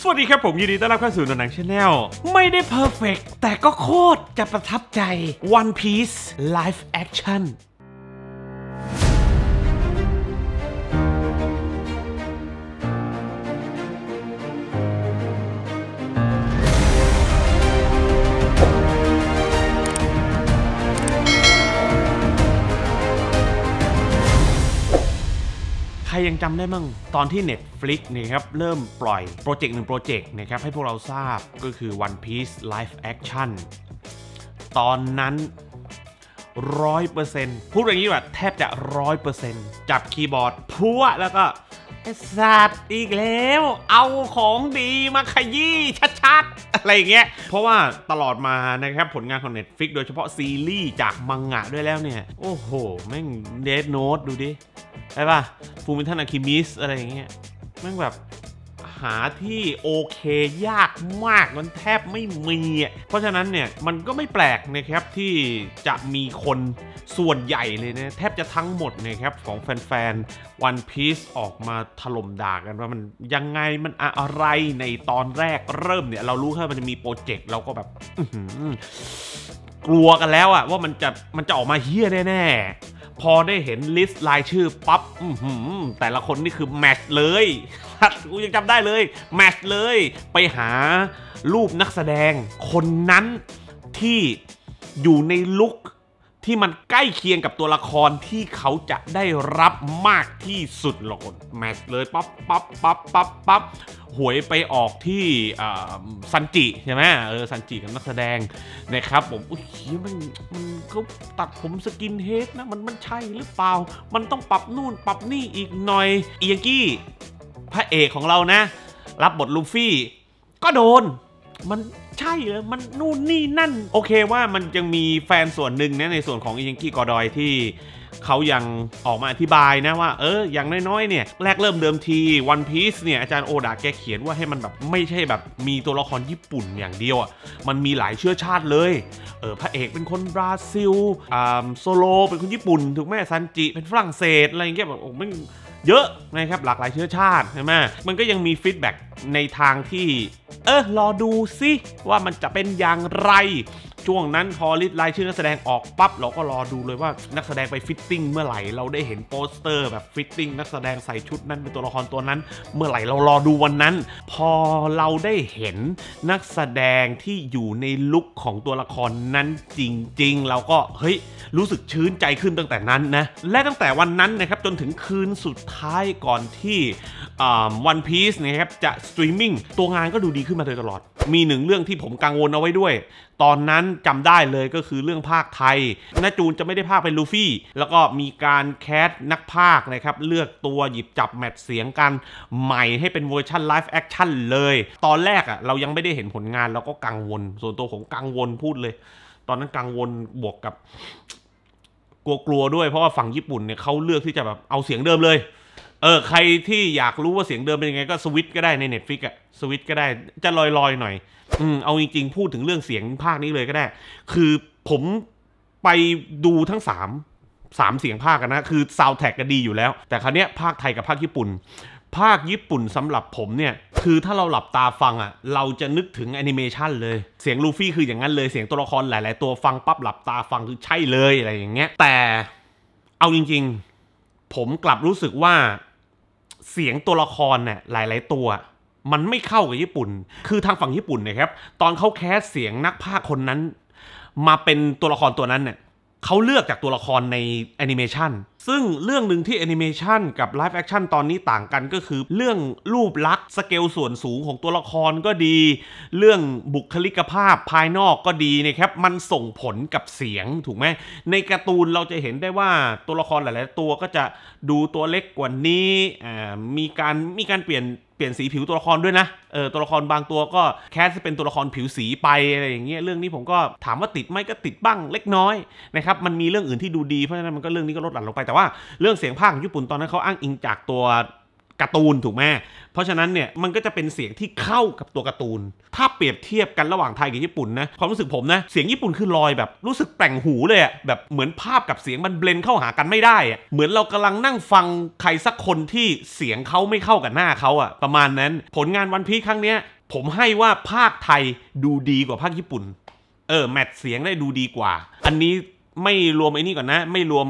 สวัสดีครับ ผมยินดีต้อนรับเข้าสู่หนังชาแนลไม่ได้เพอร์เฟกแต่ก็โคตรจะประทับใจ One Piece Live Action ใครยังจำได้มั้งตอนที่ Netflix นี่ครับเริ่มปล่อย โปรเจกต์หนึ่งโปรเจกต์นะครับให้พวกเราทราบก็คือ One Piece Live Action ตอนนั้นร้อยเปอร์เซ็นต์พูดอย่างนี้ว่าแทบจะร้อยเปอร์เซ็นต์จับคีย์บอร์ดพัวแล้วก็สัตว์อีกแล้ว เอาของดีมาขยี้ชัดๆอะไรอย่างเงี้ยเพราะว่าตลอดมานะครับผลงานของ Netflix โดยเฉพาะซีรีส์จากมังงะด้วยแล้วเนี่ย โอ้โหแม่งเดทโนตดูดิใช่ป่ะฟูมิทันอะคิมิสอะไรอย่างเงี้ยมันแบบหาที่โอเคยากมาก มันแทบไม่มีอ่ะเพราะฉะนั้นเนี่ยมันก็ไม่แปลกนะครับที่จะมีคนส่วนใหญ่เลยนะแทบจะทั้งหมดนะครับของแฟนๆ One Piece ออกมาถล่มด่ากัน ว่ามันยังไงมันอะไรในตอนแรกเริ่มเนี่ย เรารู้แค่มันจะมีโปรเจกต์เราก็แบบกลัวกันแล้วอะว่ามันจะมันจะออกมาเฮี้ยแน่ๆพอได้เห็นลิสต์รายชื่อปับ๊บแต่ละคนนี่คือ แมชเลย กูยังจำได้เลย แมชเลย ไปหารูปนักแสดงคนนั้นที่อยู่ในลุคที่มันใกล้เคียงกับตัวละครที่เขาจะได้รับมากที่สุดหรอกแมสเลยปั๊บปั๊บปั๊บปั๊บปั๊บหวยไปออกที่ซันจิใช่ไหมเออซันจิกับนักแสดงนะครับผมอุ้ยมันมันเขาตัดผมสกินเฮดนะมันมันใช่หรือเปล่า มันต้องปรับนู่นปรับนี่อีกหน่อยเอียงกี้พระเอกของเรานะ รับบทลูฟี่ ก็โดนมันใช่เลยมันนู่นนี่นั่น โอเคว่ามันยังมีแฟนส่วนหนึ่งนะในส่วนของอิจิงกี้กอดอยที่เขายังออกมาอธิบายนะว่าเอออย่างน้อยๆเนี่ยแรกเริ่มเดิมทีวันพีซเนี่ยอาจารย์โอดาแกเขียนว่าให้มันแบบไม่ใช่แบบมีตัวละครญี่ปุ่นอย่างเดียวอ่ะมันมีหลายเชื้อชาติเลยเออพระเอกเป็นคนบราซิลอ่าโซโลเป็นคนญี่ปุ่นถูกไหมซันจิเป็นฝรั่งเศสอะไรอย่างเงี้ยแบบโอ้ไม่เยอะนะครับ หลากหลายเชื้อชาติ ใช่ไหม มันก็ยังมีฟีดแบ็ในทางที่ เออรอดูซิว่ามันจะเป็นอย่างไรช่วงนั้นพอลิสต์รายชื่อนักแสดงออกปั๊บเราก็รอดูเลยว่านักแสดงไปฟิตติ้งเมื่อไหร่เราได้เห็นโปสเตอร์แบบฟิตติ้งนักแสดงใส่ชุดนั้นเป็นตัวละครตัวนั้น เมื่อไหร่เรารอดูวันนั้น พอเราได้เห็นนักแสดงที่อยู่ในลุคของตัวละครนั้นจริงๆ เราก็เฮ้ยรู้สึกชื้นใจขึ้นตั้งแต่นั้นนะและตั้งแต่วันนั้นนะครับจนถึงคืนสุดท้ายก่อนที่วันพีซนะครับจะสตรีมมิ่งตัวงานก็ดูดีขึ้นมาโดยตลอด มีหนึ่งเรื่องที่ผมกังวลเอาไว้ด้วยตอนนั้นจำได้เลยก็คือเรื่องภาคไทย นาจูนจะไม่ได้ภาคเป็นลูฟี่ แล้วก็มีการแคสนักภาคนะครับเลือกตัวหยิบจับแมทเสียงกันใหม่ให้เป็นเวอร์ชันไลฟ์แอคชั่นเลย ตอนแรกอะ่ะเรายังไม่ได้เห็นผลงานเราก็กังวล ส่วนตัวของกังวลพูดเลย ตอนนั้นกังวลบวกกับกลัวๆด้วยเพราะว่าฝั่งญี่ปุ่นเนี่ยเขาเลือกที่จะแบบเอาเสียงเดิมเลยเออใครที่อยากรู้ว่าเสียงเดิมเป็นยังไงก็สวิตก็ได้ใน Netflix อะสวิตก็ได้จะลอยลอยหน่อย อืมเอาจริง ๆ พูดถึงเรื่องเสียงภาคนี้เลยก็ได้ คือผมไปดูทั้งสามสามเสียงภาคกันนะคือซาวแท็กก็ดีอยู่แล้ว แต่คราวเนี้ยภาคไทยกับภาคญี่ปุ่น ภาคญี่ปุ่นสำหรับผมเนี่ย คือถ้าเราหลับตาฟังอ่ะเราจะนึกถึงแอนิเมชันเลยเสียงลูฟี่ คืออย่างนั้นเลยเสียงตัวละครหลายๆตัวฟังปั๊บหลับตาฟังคือใช่เลยอะไรอย่างเงี้ยแต่เอาจริง ๆ ผมกลับรู้สึกว่าเสียงตัวละครเนี่ยหลาย ๆ ตัว มันไม่เข้ากับญี่ปุ่น คือทางฝั่งญี่ปุ่นนะครับ ตอนเขาแคสเสียงนักพากคนนั้น มาเป็นตัวละครตัวนั้นเนี่ยเขาเลือกจากตัวละครในแอนิเมชันซึ่งเรื่องหนึ่งที่แอนิเมชันกับไลฟ์แอคชั่นตอนนี้ต่างกันก็คือเรื่องรูปลักษณ์สเกลส่วนสูงของตัวละครก็ดี เรื่องบุคลิกภาพภายนอกก็ดีนะครับ มันส่งผลกับเสียงถูกไหมในการ์ตูนเราจะเห็นได้ว่าตัวละครหลายๆตัวก็จะดูตัวเล็กกว่านี้ มีการมีการเปลี่ยนเปลี่ยนสีผิวตัวละครด้วยนะเออตัวละครบางตัวก็แคสเป็นตัวละครผิวสีไปอะไรอย่างเงี้ยเรื่องนี้ผมก็ถามว่าติดไหมก็ติดบ้างเล็กน้อยนะครับมันมีเรื่องอื่นที่ดูดีเพราะฉะนั้นมันก็เรื่องนี้ก็ลดหลั่นลงไปแตแต่ว่าเรื่องเสียงภาคของญี่ปุ่นตอนนั้นเขาอ้างอิงจากตัวการ์ตูนถูกไหมเพราะฉะนั้นเนี่ยมันก็จะเป็นเสียงที่เข้ากับตัวการ์ตูนถ้าเปรียบเทียบกันระหว่างไทยกับญี่ปุ่นนะความรู้สึกผมนะ เสียงญี่ปุ่นคือลอยแบบรู้สึกแต่งหูเลยอะแบบเหมือนภาพกับเสียงมันเบลนเข้าหากันไม่ได้อะเหมือนเรากำลังนั่งฟังใครสักคนที่เสียงเขาไม่เข้ากับหน้าเขาอะประมาณนั้นผลงานวันพีครั้งเนี้ยผมให้ว่าภาคไทยดูดีกว่าภาคญี่ปุ่นเออแมทเสียงได้ดูดีกว่า อันนี้ไม่รวมไอ้นี่ก่อนนะ ไม่รวม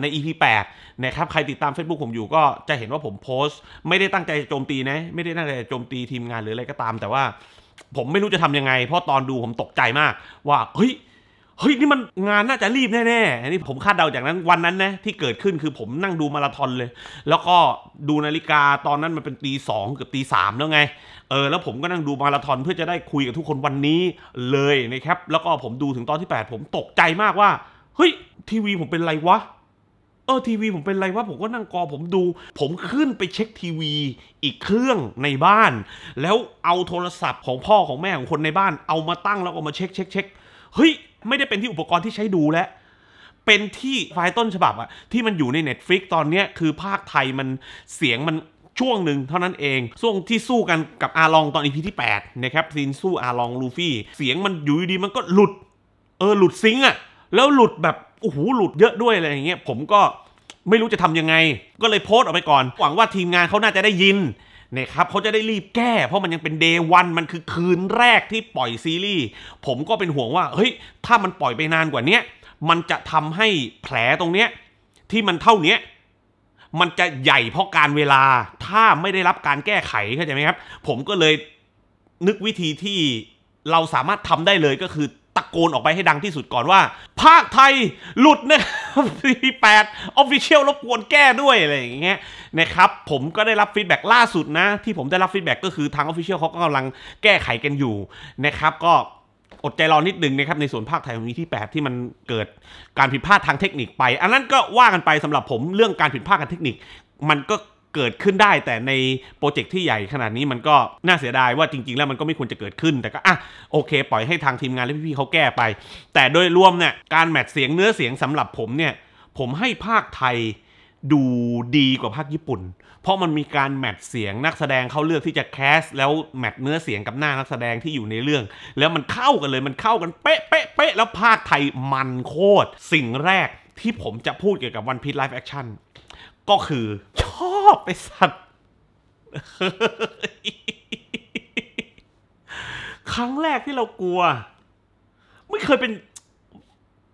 ใน EP 8นะครับใครติดตาม Facebook ผมอยู่ก็จะเห็นว่าผมโพสต์ ไม่ได้ตั้งใจโจมตีนะ ไม่ได้ตั้งใจโจมตีทีมงานหรืออะไรก็ตาม แต่ว่าผมไม่รู้จะทำยังไง เพราะตอนดูผมตกใจมากว่าเฮ้ยเฮ้ยนี่มันงานน่าจะรีบแน่ๆอันนี้ผมคาดเดาจากนั้นวันนั้นนะที่เกิดขึ้นคือผมนั่งดูมาราธอนเลย แล้วก็ดูนาฬิกาตอนนั้นมันเป็นตีสองเกือบตีสามแล้วไงเออแล้วผมก็นั่งดูมาราธอนเพื่อจะได้คุยกับทุกคนวันนี้เลยนะครับ แล้วก็ผมดูถึงตอนที่ 8 ผมตกใจมากว่า เฮ้ยทีวีผมเป็นไรวะเออ ทีวีผมเป็นไรวะผมก็นั่งกอผมดู ผมขึ้นไปเช็คทีวีอีกเครื่องในบ้าน แล้วเอาโทรศัพท์ของพ่อของแม่ของคนในบ้าน เอามาตั้งแล้วก็มาเช็คเช็คเช็คเฮ้ยไม่ได้เป็นที่อุปกรณ์ที่ใช้ดูแล้วเป็นที่ไฟล์ต้นฉบับอะที่มันอยู่ใน Netflix ตอนเนี้ยคือภาคไทยมันเสียงมันช่วงหนึ่งเท่านั้นเอง ช่วงที่สู้กันกับอาลองตอนอีพีที่8นะครับซีนสู้อาลอง ลูฟี่ เสียงมันอยู่ดีมันก็หลุดเออหลุดซิงอะแล้วหลุดแบบโอ้โหหลุดเยอะด้วยอะไรอย่างเงี้ยผมก็ไม่รู้จะทำยังไง ก็เลยโพสต์ออกไปก่อนหวังว่าทีมงานเขาน่าจะได้ยินนะครับเขาจะได้รีบแก้ เพราะมันยังเป็นเดย์วันมันคือคืนแรกที่ปล่อยซีรีส์ ผมก็เป็นห่วงว่า เฮ้ย ถ้ามันปล่อยไปนานกว่านี้มันจะทำให้แผลตรงเนี้ยที่มันเท่าเนี้ย มันจะใหญ่เพราะการเวลา ถ้าไม่ได้รับการแก้ไขเข้าใจไหมครับ ผมก็เลยนึกวิธีที่เราสามารถทำได้เลยก็คือตะโกนออกไปให้ดังที่สุดก่อนว่า ภาคไทย หลุดนะคทีแปดออฟฟิเชียลรบกวนแก้ด้วยอะไรอย่างเงี้ยนะครับผมก็ได้รับฟีดแบ็กล่าสุดนะ ที่ผมได้รับฟีดแบ็กก็คือทางออฟฟิเชียลเขากำลังแก้ไขกันอยู่นะครับก็อดใจรอนิดนึงนะครับในส่วนภาคไทยมีที่ 8 ที่มันเกิดการผิดพลาดทางเทคนิคไป อันนั้นก็ว่ากันไปสำหรับผมเรื่องการผิดพลาดทางเทคนิคมันก็เกิดขึ้นได้แต่ในโปรเจกต์ที่ใหญ่ขนาดนี้มันก็ น่าเสียดาย ว่าจริงๆ แล้วมันก็ไม่ควรจะเกิดขึ้นแต่ก็อ่ะโอเค ปล่อยให้ทางทีมงานและพี่ๆเขาแก้ไป แต่โดยรวมเนี่ยการแมทเสียงเนื้อเสียงสำหรับผมเนี่ยผมให้ภาคไทยดูดีกว่าภาคญี่ปุ่น เพราะมันมีการแมทเสียงนักแสดงเขาเลือกที่จะแคสแล้วแมทเนื้อเสียงกับหน้านักแสดงที่อยู่ในเรื่อง แล้วมันเข้ากันเลยมันเข้ากันเป๊ะเป๊ะเป๊ะแล้วภาคไทยมันโคตรสิ่งแรกที่ผมจะพูดเกี่ยวกับวันพีชไลฟ์แอคชั่นก็คือชอบไปสัตว์ครั้งแรกที่เรากลัว ไม่เคยเป็น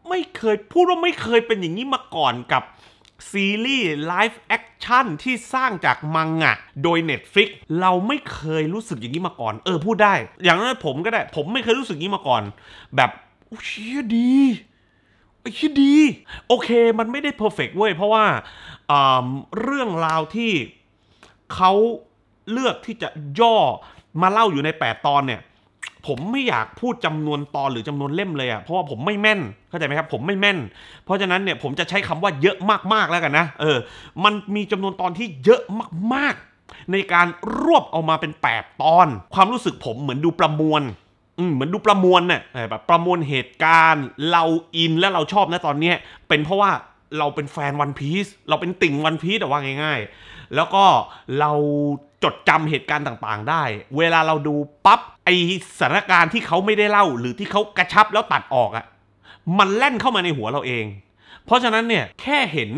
ไม่เคยพูดว่าไม่เคยเป็นอย่างนี้มาก่อนกับซีรีส์ไลฟ์แอคชั่นที่สร้างจากมังงะโดย Netflix เราไม่เคยรู้สึกอย่างนี้มาก่อน เออพูดได้ อย่างนั้นผมก็ได้ ผมไม่เคยรู้สึกอย่างนี้มาก่อน แบบโอ้ยดีคิดดีโอเคมันไม่ได้เพอร์เฟกเว้ยเพราะว่าเรื่องราวที่เขาเลือกที่จะย่อมาเล่าอยู่ใน 8 ตอนเนี่ยผมไม่อยากพูดจำนวนตอนหรือจำนวนเล่มเลยอะ่ะเพราะว่าผมไม่แม่นเข้าใจไหมครับผมไม่แม่น เพราะฉะนั้นเนี่ยผมจะใช้คำว่าเยอะมากๆแล้วกันนะเออมันมีจำนวนตอนที่เยอะมากๆ ในการรวบเอามาเป็น 8 ตอน ความรู้สึกผมเหมือนดูประมวลอืมเหมือนดูประมวลเน่ยแบบประมวลเหตุการณ์เราอินและเราชอบนะตอนเนี้ยเป็นเพราะว่าเราเป็นแฟนวันพีซเราเป็นติ่งวันพีซแต่ว่าง่าย ๆ แล้วก็เราจดจำเหตุการณ์ต่างๆได้ เวลาเราดูปั๊บไอสถานการณ์ที่เขาไม่ได้เล่า หรือที่เขากระชับแล้วตัดออกอะ่ะมันแล่นเข้ามาในหัวเราเอง เพราะฉะนั้นเนี่ยแค่เห็น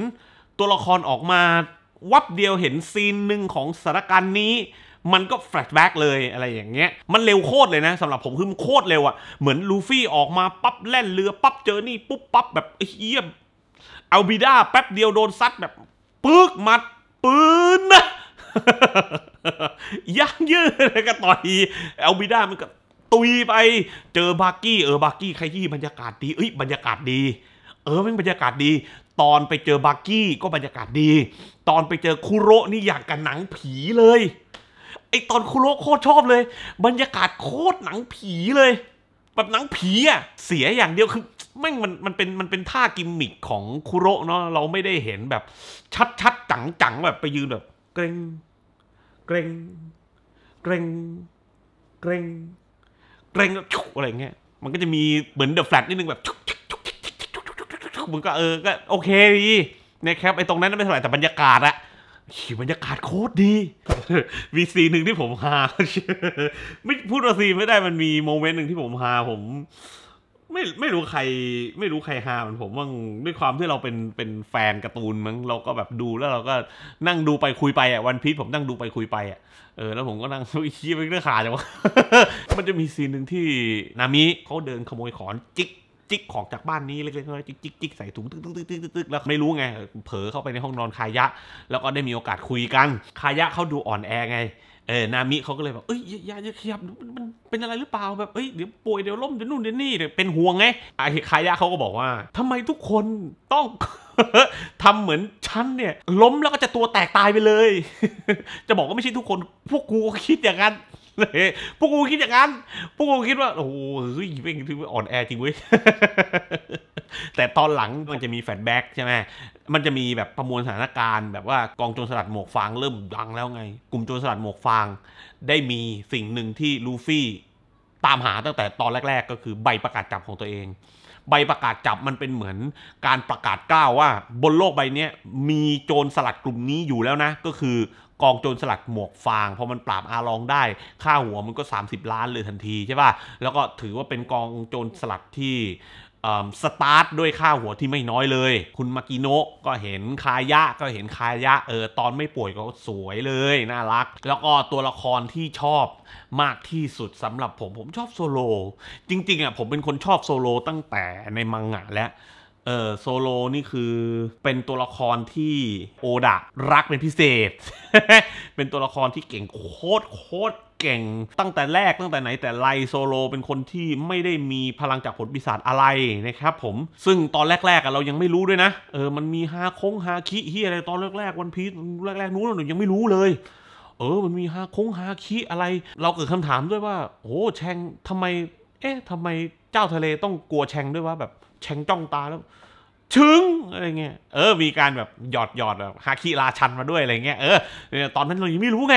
ตัวละครออกมาวับเดียวเห็นซีนหนึ่งของสถานการณ์นี้มันก็แฟลชแบ็กเลยอะไรอย่างเงี้ย มันเร็วโคตรเลยนะสำหรับผมคือมันโคตรเร็วอะเหมือนลูฟี่ออกมาปั๊บแล่นเรือปั๊บเจอนี่ปุ๊บปั๊บแบบเอี้ยมเอาบิด้า แป๊บเดียวโดนซัดแบบปึ๊กมัด ปืนนะย่างยืดก็ต่อยเอาบิด้ามันก็ตุยไป เจอบาร์กี้เออบาร์กี้ใครยี่บรรยากาศดี เอ้ยบรรยากาศดีเออเป็นบรรยากาศดี ตอนไปเจอบาร์กี้ก็บรรยากาศดี ตอนไปเจอคุโรนี่อยากกันหนังผีเลยไอตอนคุโรโคตรชอบเลย บรรยากาศโคตรหนังผีเลย แบบหนังผีอะเสียอย่างเดียวคือแม่งมันมันเป็นมันเป็นท่ากิมมิคของคุโรเนาะเราไม่ได้เห็นแบบ ชัดชัดจังจังแบบไปยืนแบบ เกรงเกรงเกรงเกรงเกรงชุกอะไรเงี้ย มันก็จะมีเหมือนเดอะแฟลตนิดนึงแบบชุกชุกชุกชุกชุกชุกชุกมันก็เออ ก็โอเคดีนะครับไอตรงนั้นไม่เท่าไหร่แต่บรรยากาศอะขี่บรรยากาศโคตรดีมีซีหนึ่งที่ผมฮาไม่พูดว่าซีไม่ได้มันมีโมเมนต์หนึ่งที่ผมฮาผมไม่ไม่รู้ใคร ไม่รู้ใครหามอนผมว่าด้วยความที่เราเป็นเป็นแฟนการ์ตูนมั้งเราก็แบบดูแล้วเราก็นั่งดูไปคุยไปอ่ะวันพีชผมนั่งดูไปคุยไปอ่ะเออแล้วผมก็นั่งคี้ไปเรื่องขาจังวะมันจะมีซีนหนึ่งที่นามิเขาเดินขโมยขอนจิกจิกของจากบ้านนี้เล็กๆน้อยๆจิกจิกใส่ถุงตึ๊กตึ๊กตึ๊กตึ๊กแล้วไม่รู้ไงเผลอเข้าไปในห้องนอนคายะ แล้วก็ได้มีโอกาสคุยกัน คายะเขาดูอ่อนแอไงเออนามิเขาก็เลยแบบเอ้ยอย่าอย่าขยับมันเป็นอะไรหรือเปล่า แบบเอ้ยเดี๋ยวป่วยเดี๋ยวล้มเดี๋ยวนู่นเดี๋ยวนี่เดี๋ยวเป็นห่วงไงไอ้คายะเขาก็บอกว่า ทำไมทุกคนต้องทำเหมือนฉันเนี่ย ล้มแล้วก็จะตัวแตกตายไปเลย จะบอกว่าไม่ใช่ทุกคนพวกกูก็คิดอย่างนั้นเลยพวกกูคิดอย่างนั้น พวกกูคิดว่าโอ้โหเฮ้ยเป็นอ่อนแอจริงเว้ย แต่ตอนหลังมันจะมีแฟลแบ็กใช่ไหมมันจะมีแบบประมวลสถานการณ์ แบบว่ากองโจรสลัดหมวกฟางเริ่มดังแล้วไง กลุ่มโจรสลัดหมวกฟางได้มีสิ่งหนึ่งที่ลูฟี่ ตามหาตั้งแต่ตอนแรกๆ ก็คือใบประกาศจับของตัวเอง ใบประกาศจับมันเป็นเหมือนการประกาศกล้าวว่า บนโลกใบนี้มีโจรสลัดกลุ่มนี้อยู่แล้วนะ ก็คือกองโจรสลัดหมวกฟางพอมันปราบอาลองได้ค่าหัวมันก็ 30 ล้านเลยทันทีใช่ป่ะ แล้วก็ถือว่าเป็นกองโจรสลัดที่สตาร์ทด้วยค่าหัวที่ไม่น้อยเลย คุณมากิโนะก็เห็นคายะก็เห็นคายะเออตอนไม่ป่วยก็สวยเลยน่ารัก แล้วก็ตัวละครที่ชอบมากที่สุดสำหรับผม ผมชอบโซโลจริงๆอ่ะผมเป็นคนชอบโซโลตั้งแต่ในมังงะแล้วเออโซโลนี่คือเป็นตัวละครที่โอดะรักเป็นพิเศษ เป็นตัวละครที่เก่งโคตรโคตรเก่งตั้งแต่แรกตั้งแต่ไหนแต่ไรโซโลเป็นคนที่ไม่ได้มีพลังจากผลปีศาจอะไรนะครับผมซึ่งตอนแรกๆเรายังไม่รู้ด้วยนะ เออมันมีฮาคงฮาคิเฮียอะไรตอนแรกๆวันพีซแรกๆนู้นเรายังไม่รู้เลย เออมันมีฮาคงฮาคิอะไร เราเกิดคำถามด้วยว่า โอ้แชงทำไมเอ๊ะ ทำไมเจ้าทะเลต้องกลัวแชงด้วยว่าแบบแชงจ้องตาแล้วชึงอะไรเงี้ย เออ มีการแบบหยอดหยอดแบบฮาคิราชันมาด้วยอะไรเงี้ย เออ ตอนนั้นเรายังไม่รู้ไง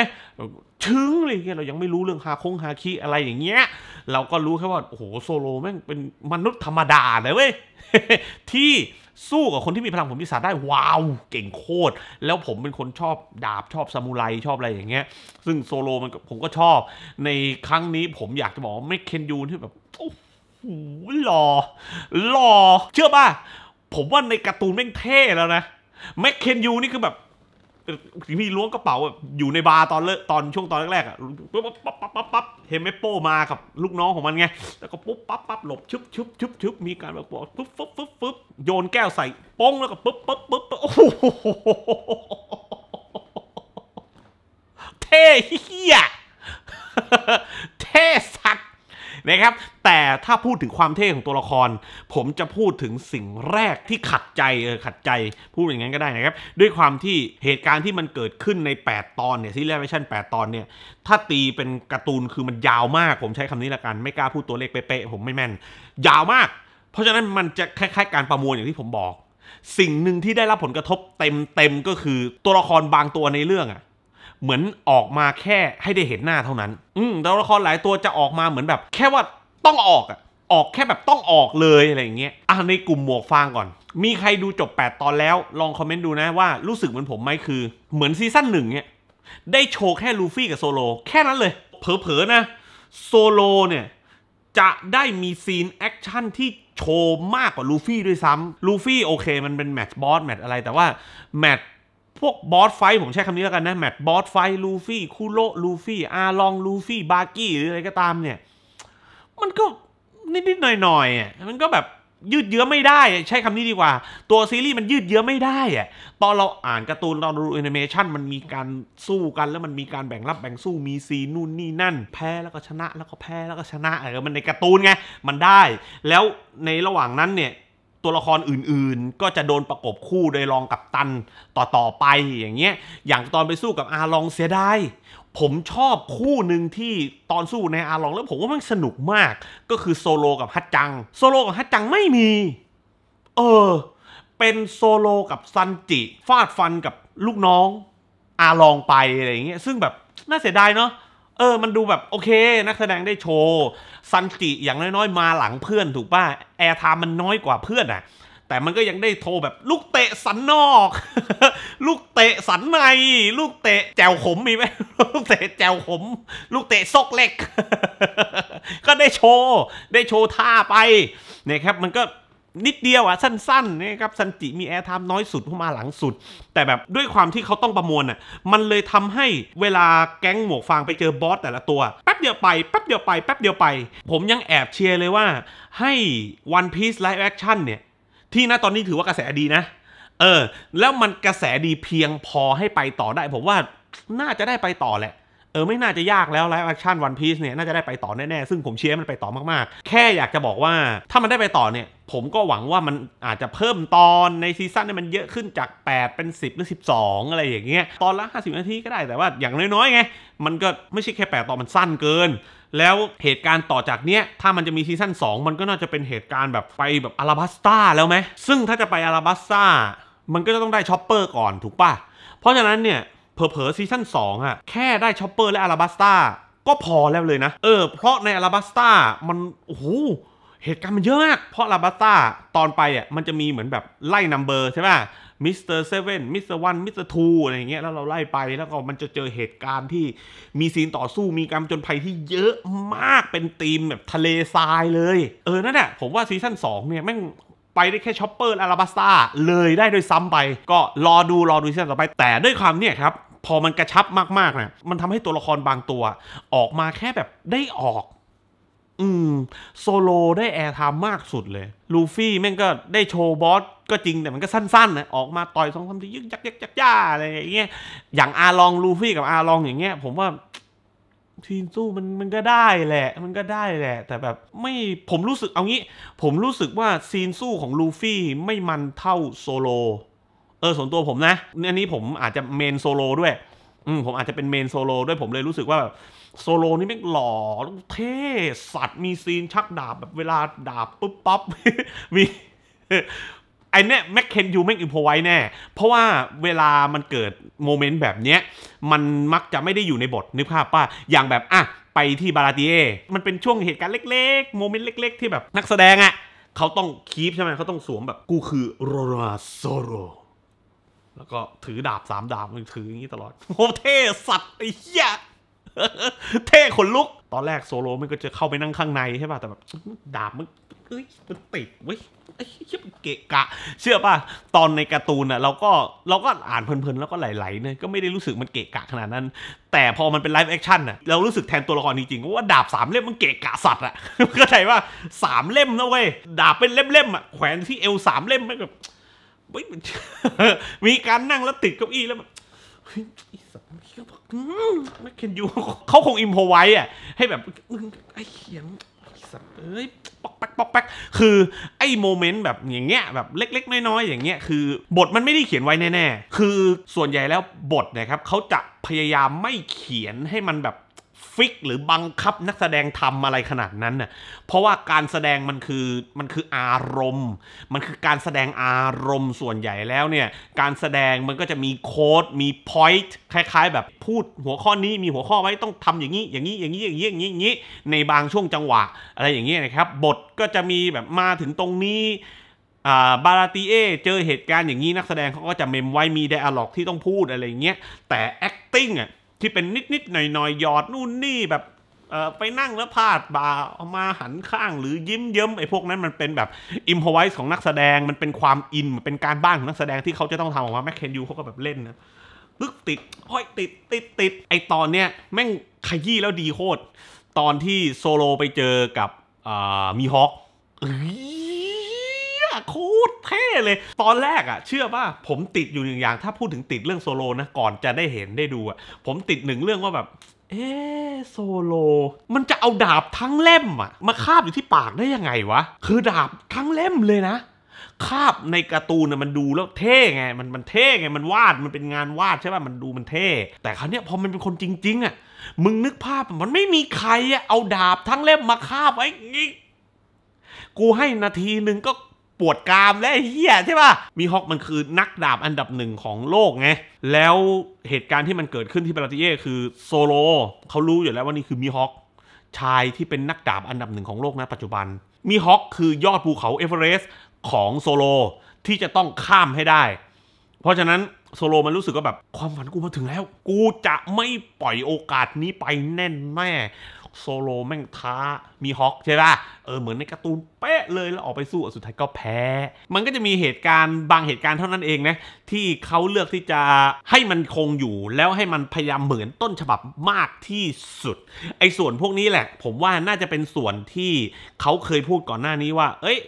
ชึงอะไรเงี้ยเรายังไม่รู้เรื่องฮาคงฮาคิอะไรอย่างเงี้ย เราก็รู้แค่ ว่าโอ้โหโซโลแม่งเป็นมนุษย์ธรรมดาเลยเว้ยที่สู้กับคนที่มีพลังผมพิศาจได้ ว้าว เก่งโคตรแล้วผมเป็นคนชอบดาบชอบซามูไรชอบอะไรอย่างเงี้ยซึ่งโซโลมันผมก็ชอบในครั้งนี้ผมอยากจะบอกไม่เคนยูนที่แบบโอ้โหหล่อหล่อ เชื่อป่ะ ผมว่าในการ์ตูนแม่งเท่แล้วนะแม็กเคนยูนี่คือแบบที่ล้วงกระเป๋าอยู่ในบาร์ตอนเลิกตอนช่วงตอนแรกๆอ่ะปั๊บปั๊บปั๊บปั๊บเฮมเโปมากับลูกน้องของมันไงแล้วก็ปุ๊บปั๊บปั๊บหลบชึบชึบชึบชึบมีการแบบบอกปุ๊บปุ๊บปุ๊บปุ๊บโยนแก้วใส่ป้งแล้วก็ปุ๊บปุ๊บปุ๊บโอ้โหเท่เฮียเท่สักนะครับแต่ถ้าพูดถึงความเท่ของตัวละคร ผมจะพูดถึงสิ่งแรกที่ขัดใจเออขัดใจพูดอย่างนั้นก็ได้นะครับด้วยความที่เหตุการณ์ที่มันเกิดขึ้นใน 8 ตอนเนี่ยซีรีส์แฟชั่น8ตอนเนี่ยถ้าตีเป็นการ์ตูนคือมันยาวมาก ผมใช้คำนี้ละกันไม่กล้าพูดตัวเลขเป๊ะผมไม่แม่น ยาวมาก เพราะฉะนั้นมันจะคล้าย ๆ การประมวลอย่างที่ผมบอก สิ่งหนึ่งที่ได้รับผลกระทบเต็มๆก็คือตัวละครบางตัวในเรื่องอะเหมือนออกมาแค่ให้ได้เห็นหน้าเท่านั้น อืมตัวละครหลายตัวจะออกมาเหมือนแบบ แค่ว่าต้องออกอะออกแค่แบบต้องออกเลยอะไรอย่างเงี้ย อ่ะ ในกลุ่มหมวกฟางก่อน มีใครดูจบ 8 ตอนแล้วลองคอมเมนต์ดูนะว่ารู้สึกเหมือนผมไหมคือ เหมือนซีซั่นหนึ่งเนี่ย ได้โชว์แค่ลูฟี่กับโซโลแค่นั้นเลยเผลอๆนะโซโลเนี่ยจะได้มีซีนแอคชั่นที่โชว์มากกว่าลูฟี่ด้วยซ้ำลูฟี่โอเคมันเป็นแมตช์บอสแมตช์อะไรแต่ว่าแมตช์พวกบอสไฟผมใช้คำนี้แล้วกันนะแมต์บอสไฟลูฟี่คูโรลูฟี่อาลองลูฟี่บาร์กี้หรืออะไรก็ตามเนี่ยมันก็ นิดๆหน่อยๆอ่ะมันก็แบบยืดเยื้อไม่ได้ ใช้คำนี้ดีกว่า ตัวซีรีส์มันยืดเยื้อไม่ได้อ่ะตอนเราอ่านการ์ตูนตอนดูแอนิเมชันมันมีการสู้กันแล้วมันมีการแบ่งรับแบ่งสู้มีซีนู่นนี่นั่น แพ้แล้วก็ชนะแล้วก็แพ้แล้วก็ชนะเออมันในการ์ตูนไงมันได้ แล้วในระหว่างนั้นเนี่ยตัวละครอื่นๆ ก็จะโดนประกบคู่โดยรองกับตันต่อๆไปอย่างเงี้ย อย่างตอนไปสู้กับอาลองเสียดาย ผมชอบคู่หนึ่งที่ตอนสู้ในอาลอง แล้วผมว่ามันสนุกมาก ก็คือโซโลกับฮัตจัง โซโลกับฮัตจังไม่มี เออ เป็นโซโลกับซันจิ ฟาดฟันกับลูกน้อง อาลองไปอะไรเงี้ย ซึ่งแบบน่าเสียดายเนาะเออ มันดูแบบโอเคนักแสดงได้โชว์ซันจิอย่างน้อยๆ มาหลังเพื่อนถูกป่ะแอร์ทามมันน้อยกว่าเพื่อนอะแต่มันก็ยังได้โทรแบบลูกเตะสันนอก ลูกเตะสันใน ลูกเตะแจวขมมีไหมลูกเตะแจวขม ลูกเตะซอกเล็ก ก็ได้โชว์ ได้โชว์ท่าไปเนี่ยครับมันก็นิดเดียวอะสั้นๆนะครับซันจิมีแอร์ไทม์น้อยสุดเพราะมาหลังสุด แต่แบบด้วยความที่เขาต้องประมวลอะมันเลยทำให้เวลาแก๊งหมวกฟางไปเจอบอสแต่ละตัว แป๊บเดียวไป แป๊บเดียวไป แป๊บเดียวไป ผมยังแอบเชียร์เลยว่า ให้วันพีซไลฟ์แอคชั่นเนี่ย ที่นะตอนนี้ถือว่ากระแสดีนะ เออ แล้วมันกระแสดีเพียงพอให้ไปต่อได้ ผมว่าน่าจะได้ไปต่อแหละเออไม่น่าจะยากแล้วไลฟ์แอคชั่นวันพีซเนี่ยน่าจะได้ไปต่อแน่ๆ ซึ่งผมเชียร์มันไปต่อมากๆ แค่อยากจะบอกว่าถ้ามันได้ไปต่อเนี่ย ผมก็หวังว่ามันอาจจะเพิ่มตอนในซีซั่นเนี่ยมันเยอะขึ้นจาก8เป็น 10 หรือ 12 อะไรอย่างเงี้ยตอนละ 50 นาทีก็ได้แต่ว่าอย่างน้อยๆไงมันก็ไม่ใช่แค่8ตอนมันสั้นเกิน แล้วเหตุการณ์ต่อจากเนี้ยถ้ามันจะมีซีซั่น2มันก็น่าจะเป็นเหตุการณ์แบบไปแบบอาราบัสตาแล้วไหมซึ่งถ้าจะไปอาราบัสตามันก็จะต้องได้ชอปเปอร์ก่อนถูกปะเพราะฉะนั้นเนี่ยเผลอๆซีซั่น2อะแค่ได้ชอปเปอร์และอาราบัสตาก็พอแล้วเลยนะ เออเพราะในอาราบัสตามันโอ้โหเหตุการณ์มันเยอะมาก เพราะอาราบัสตาตอนไปอ่ะมันจะมีเหมือนแบบไล่นัมเบอร์ใช่ป่ะมิสเตอร์เซเว่นมิสเตอร์วันมิสเตอร์ทูอะไรอย่างเงี้ยแล้วเราไล่ไป แล้วก็มันจะเจอเหตุการณ์ที่มีซีนต่อสู้มีการจนภัยที่เยอะมากเป็นธีมแบบทะเลทรายเลย เออนั่นแหละผมว่าซีซั่น2เนี่ยแม่งไปได้แค่ชอปเปอร์อาราบัสตาเลยได้ด้วยซ้ำไป ก็รอดูรอดูซีซั่นต่อไป แต่ด้วยความเนี่ยครับพอมันกระชับมากๆนะมันทำให้ตัวละครบางตัว ออกมาแค่แบบได้ออก อืมโซโลได้แอร์ไทม์มากสุดเลย ลูฟี่แม่งก็ได้โชว์บอสก็จริงแต่มันก็สั้นๆนะออกมาต่อยสองคำที่ยึกยักยักยักย่าอะไรอย่างเงี้ย อย่างอาลองลูฟี่กับอาลองอย่างเงี้ย ผมว่าทีมสู้มันมันก็ได้แหละ มันก็ได้แหละ แต่แบบไม่ผมรู้สึกเอางี้ผมรู้สึกว่าซีนสู้ของลูฟี่ไม่มันเท่าโซโลเออส่วนตัวผมนะอันนี้ผมอาจจะเมนโซโลด้วยอืมผมอาจจะเป็นเมนโซโลด้วยผมเลยรู้สึกว่าแบบโซโลนี่แม่งหล่อเท่สัตว์ มีซีนชักดาบแบบเวลาดาบ ปุ๊บปั๊บมีไอเนี้ยแม็กเคนยูแม่งอิมพไว้แน่ เพราะว่าเวลามันเกิดโมเมนต์แบบเนี้ยมันมักจะไม่ได้อยู่ในบท นึกภาพป่ะอย่างแบบอ่ะไปที่บาราติเอมันเป็นช่วงเหตุการณ์เล็กๆโมเมนต์เล็กๆ ที่แบบนักแสดงอะ่ะเขาต้องคีปใช่ไหมเขาต้องสวมแบบกูคือโรราโซโรแล้วก็ถือดาบสามดาบมันถืออย่างนี้ตลอดโอ้เท่สัตว์ ไอ้เหี้ยเท่ ขนลุกตอนแรกโซโลมันก็จะเข้าไปนั่งข้างในใช่ป่ะ แต่แบบ ดาบมันเอ้ยมันติดเว้ยไอ้เหี้ย มันเกะกะ เชื่อป่ะ ตอนในการ์ตูนอ่ะเราก็เราก็อ่านเพลินๆแล้วก็ไหลๆเนี่ยก็ไม่ได้รู้สึกมันเกะกะขนาดนั้น แต่พอมันเป็นไลฟ์แอคชั่นอ่ะเรารู้สึกแทนตัวละครจริงๆว่าดาบสามเล่มมันเกะกะสัตว์อ่ะเข้าใจว่าสามเล่มนะเว้ยดาบเป็นเล่มๆอ่ะแขวนที่เอวสามเล่มมันแบบมีการนั่งแล้วติดเก้าอี้แล้วแบบไม่เขียนอยู่เขาคงอิมพอไว้อ่ะให้แบบไอ้เขียนสัตว์เอ้ยปอกแป๊กปอกแป๊กคือ ไอ้โมเมนต์แบบอย่างเงี้ยแบบเล็ก ๆ น้อยๆอย่างเงี้ยคือบทมันไม่ได้เขียนไว้แน่ๆคือส่วนใหญ่แล้วบทนะครับเขาจะพยายามไม่เขียนให้มันแบบฟิกหรือบังคับนักแสดงทำอะไรขนาดนั้นน่ะเพราะว่าการแสดงมันคือ มันคืออารมณ์ มันคือการแสดงอารมณ์ส่วนใหญ่แล้วเนี่ย การแสดงมันก็จะมีโค้ดมีพอยต์คล้ายๆแบบพูดหัวข้อนี้มีหัวข้อไว้ต้องทำอย่างนี้ อย่างนี้อย่างนี้อย่างนี้อย่างนี้อย่างนี้ ในบางช่วงจังหวะอะไรอย่างนี้นะครับบทก็จะมีแบบมาถึงตรงนี้บาราตีเอเจอเหตุการณ์อย่างนี้นักแสดงเขาก็จะเมมไว้มีไดอะล็อก ที่ต้องพูดอะไรเงี้ยแต่ acting อ่ะที่เป็นนิด ๆ หน่อยๆ หยอด นู่นนี่แบบไปนั่งแล้วพาดบ่าเอามาหันข้างหรือยิ้มเยิ้มไอ้พวกนั้นมันเป็นแบบอิมพอไวส์ของนักแสดงมันเป็นความอินมันเป็นการบ้านของนักแสดงที่เขาจะต้องทำออกมาแม็กเคนยูเขาก็แบบเล่นนะปึกติดห้อยติดติดติดไอตอนเนี้ยแม่งขยี้แล้วดีโคตรตอนที่โซโลไปเจอกับมีฮอคโคตรเท่เลย ตอนแรกอะเชื่อป่ะผมติดอยู่หนึ่งอย่าง ถ้าพูดถึงติดเรื่องโซโลนะ ก่อนจะได้เห็นได้ดูอะ ผมติดหนึ่งเรื่องว่าแบบ เอ๊โซโล มันจะเอาดาบทั้งเล่มอะมาคาบอยู่ที่ปากได้ยังไงวะคือดาบทั้งเล่มเลยนะคาบในการ์ตูนน่ยมันดูแล้วเท่ไงมันมันเท่ไงมันวาดมันเป็นงานวาดใช่ป่ะมันดูมันเท่แต่ครั้งเนี้ยพอมันเป็นคนจริงๆอะมึงนึกภาพมันไม่มีใครอะเอาดาบทั้งเล่มมาคาบไว้กูให้นาทีหนึ่งก็ปวดกรามและเฮียใช่ป่ะ มีฮอกมันคือนักดาบอันดับหนึ่งของโลกไง แล้วเหตุการณ์ที่มันเกิดขึ้นที่าราติเย่คือโซโลเขารู้อยู่แล้วว่านี่คือมีฮอก ชายที่เป็นนักดาบอันดับหนึ่งของโลกนะปัจจุบัน มีฮอกคือยอดภูเขาเอเวอเรสต์ของโซโลที่จะต้องข้ามให้ได้ เพราะฉะนั้นโซโลมันรู้สึกว่าแบบความฝันกูมาถึงแล้วกูจะไม่ปล่อยโอกาสนี้ไปแน่นแม่โซโลแม่งท้ามีฮอคใช่ป่ะเออ เหมือนในการ์ตูน เป๊ะเลย แล้วออกไปสู้ สุดท้ายก็แพ้ มันก็จะมีเหตุการณ์บางเหตุการณ์เท่านั้นเองนะที่เขาเลือกที่จะให้มันคงอยู่ แล้วให้มันพยายามเหมือนต้นฉบับมากที่สุดไอ้ส่วนพวกนี้แหละ ผมว่าน่าจะเป็นส่วนที่เขาเคยพูดก่อนหน้านี้ว่า เอ้ย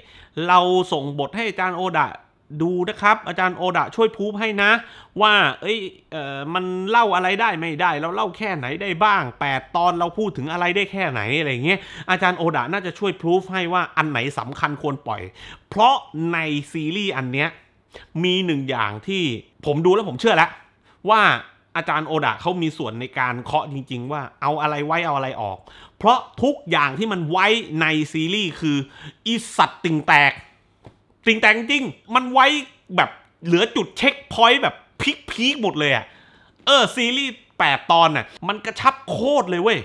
เราส่งบทให้อาจารย์โอดะดูนะครับอาจารย์โอดะช่วยพูฟให้นะว่า เอ้ยเออมันเล่าอะไรได้ไม่ได้เราเล่าแค่ไหนได้บ้าง8ตอนเราพูดถึงอะไรได้แค่ไหนอะไรเงี้ยอาจารย์โอดะน่าจะช่วยพูฟให้ว่าอันไหนสำคัญควรปล่อย เพราะในซีรีส์อันเนี้ยมีหนึ่งอย่างที่ผมดูแล้วผมเชื่อแล้ว ว่าอาจารย์โอดะเขามีส่วนในการเคาะจริงๆ ว่าเอาอะไรไว้ เอาอะไรออก เพราะทุกอย่างที่มันไว้ในซีรีส์คืออีสัตติ่งแตกติงแตงจริง มันไว้แบบเหลือจุดเช็คพอยต์แบบพีคคหมดเลยอะเออซีรีส์ 8 ตอนน่ะมันกระชับโคตรเลยเว้ย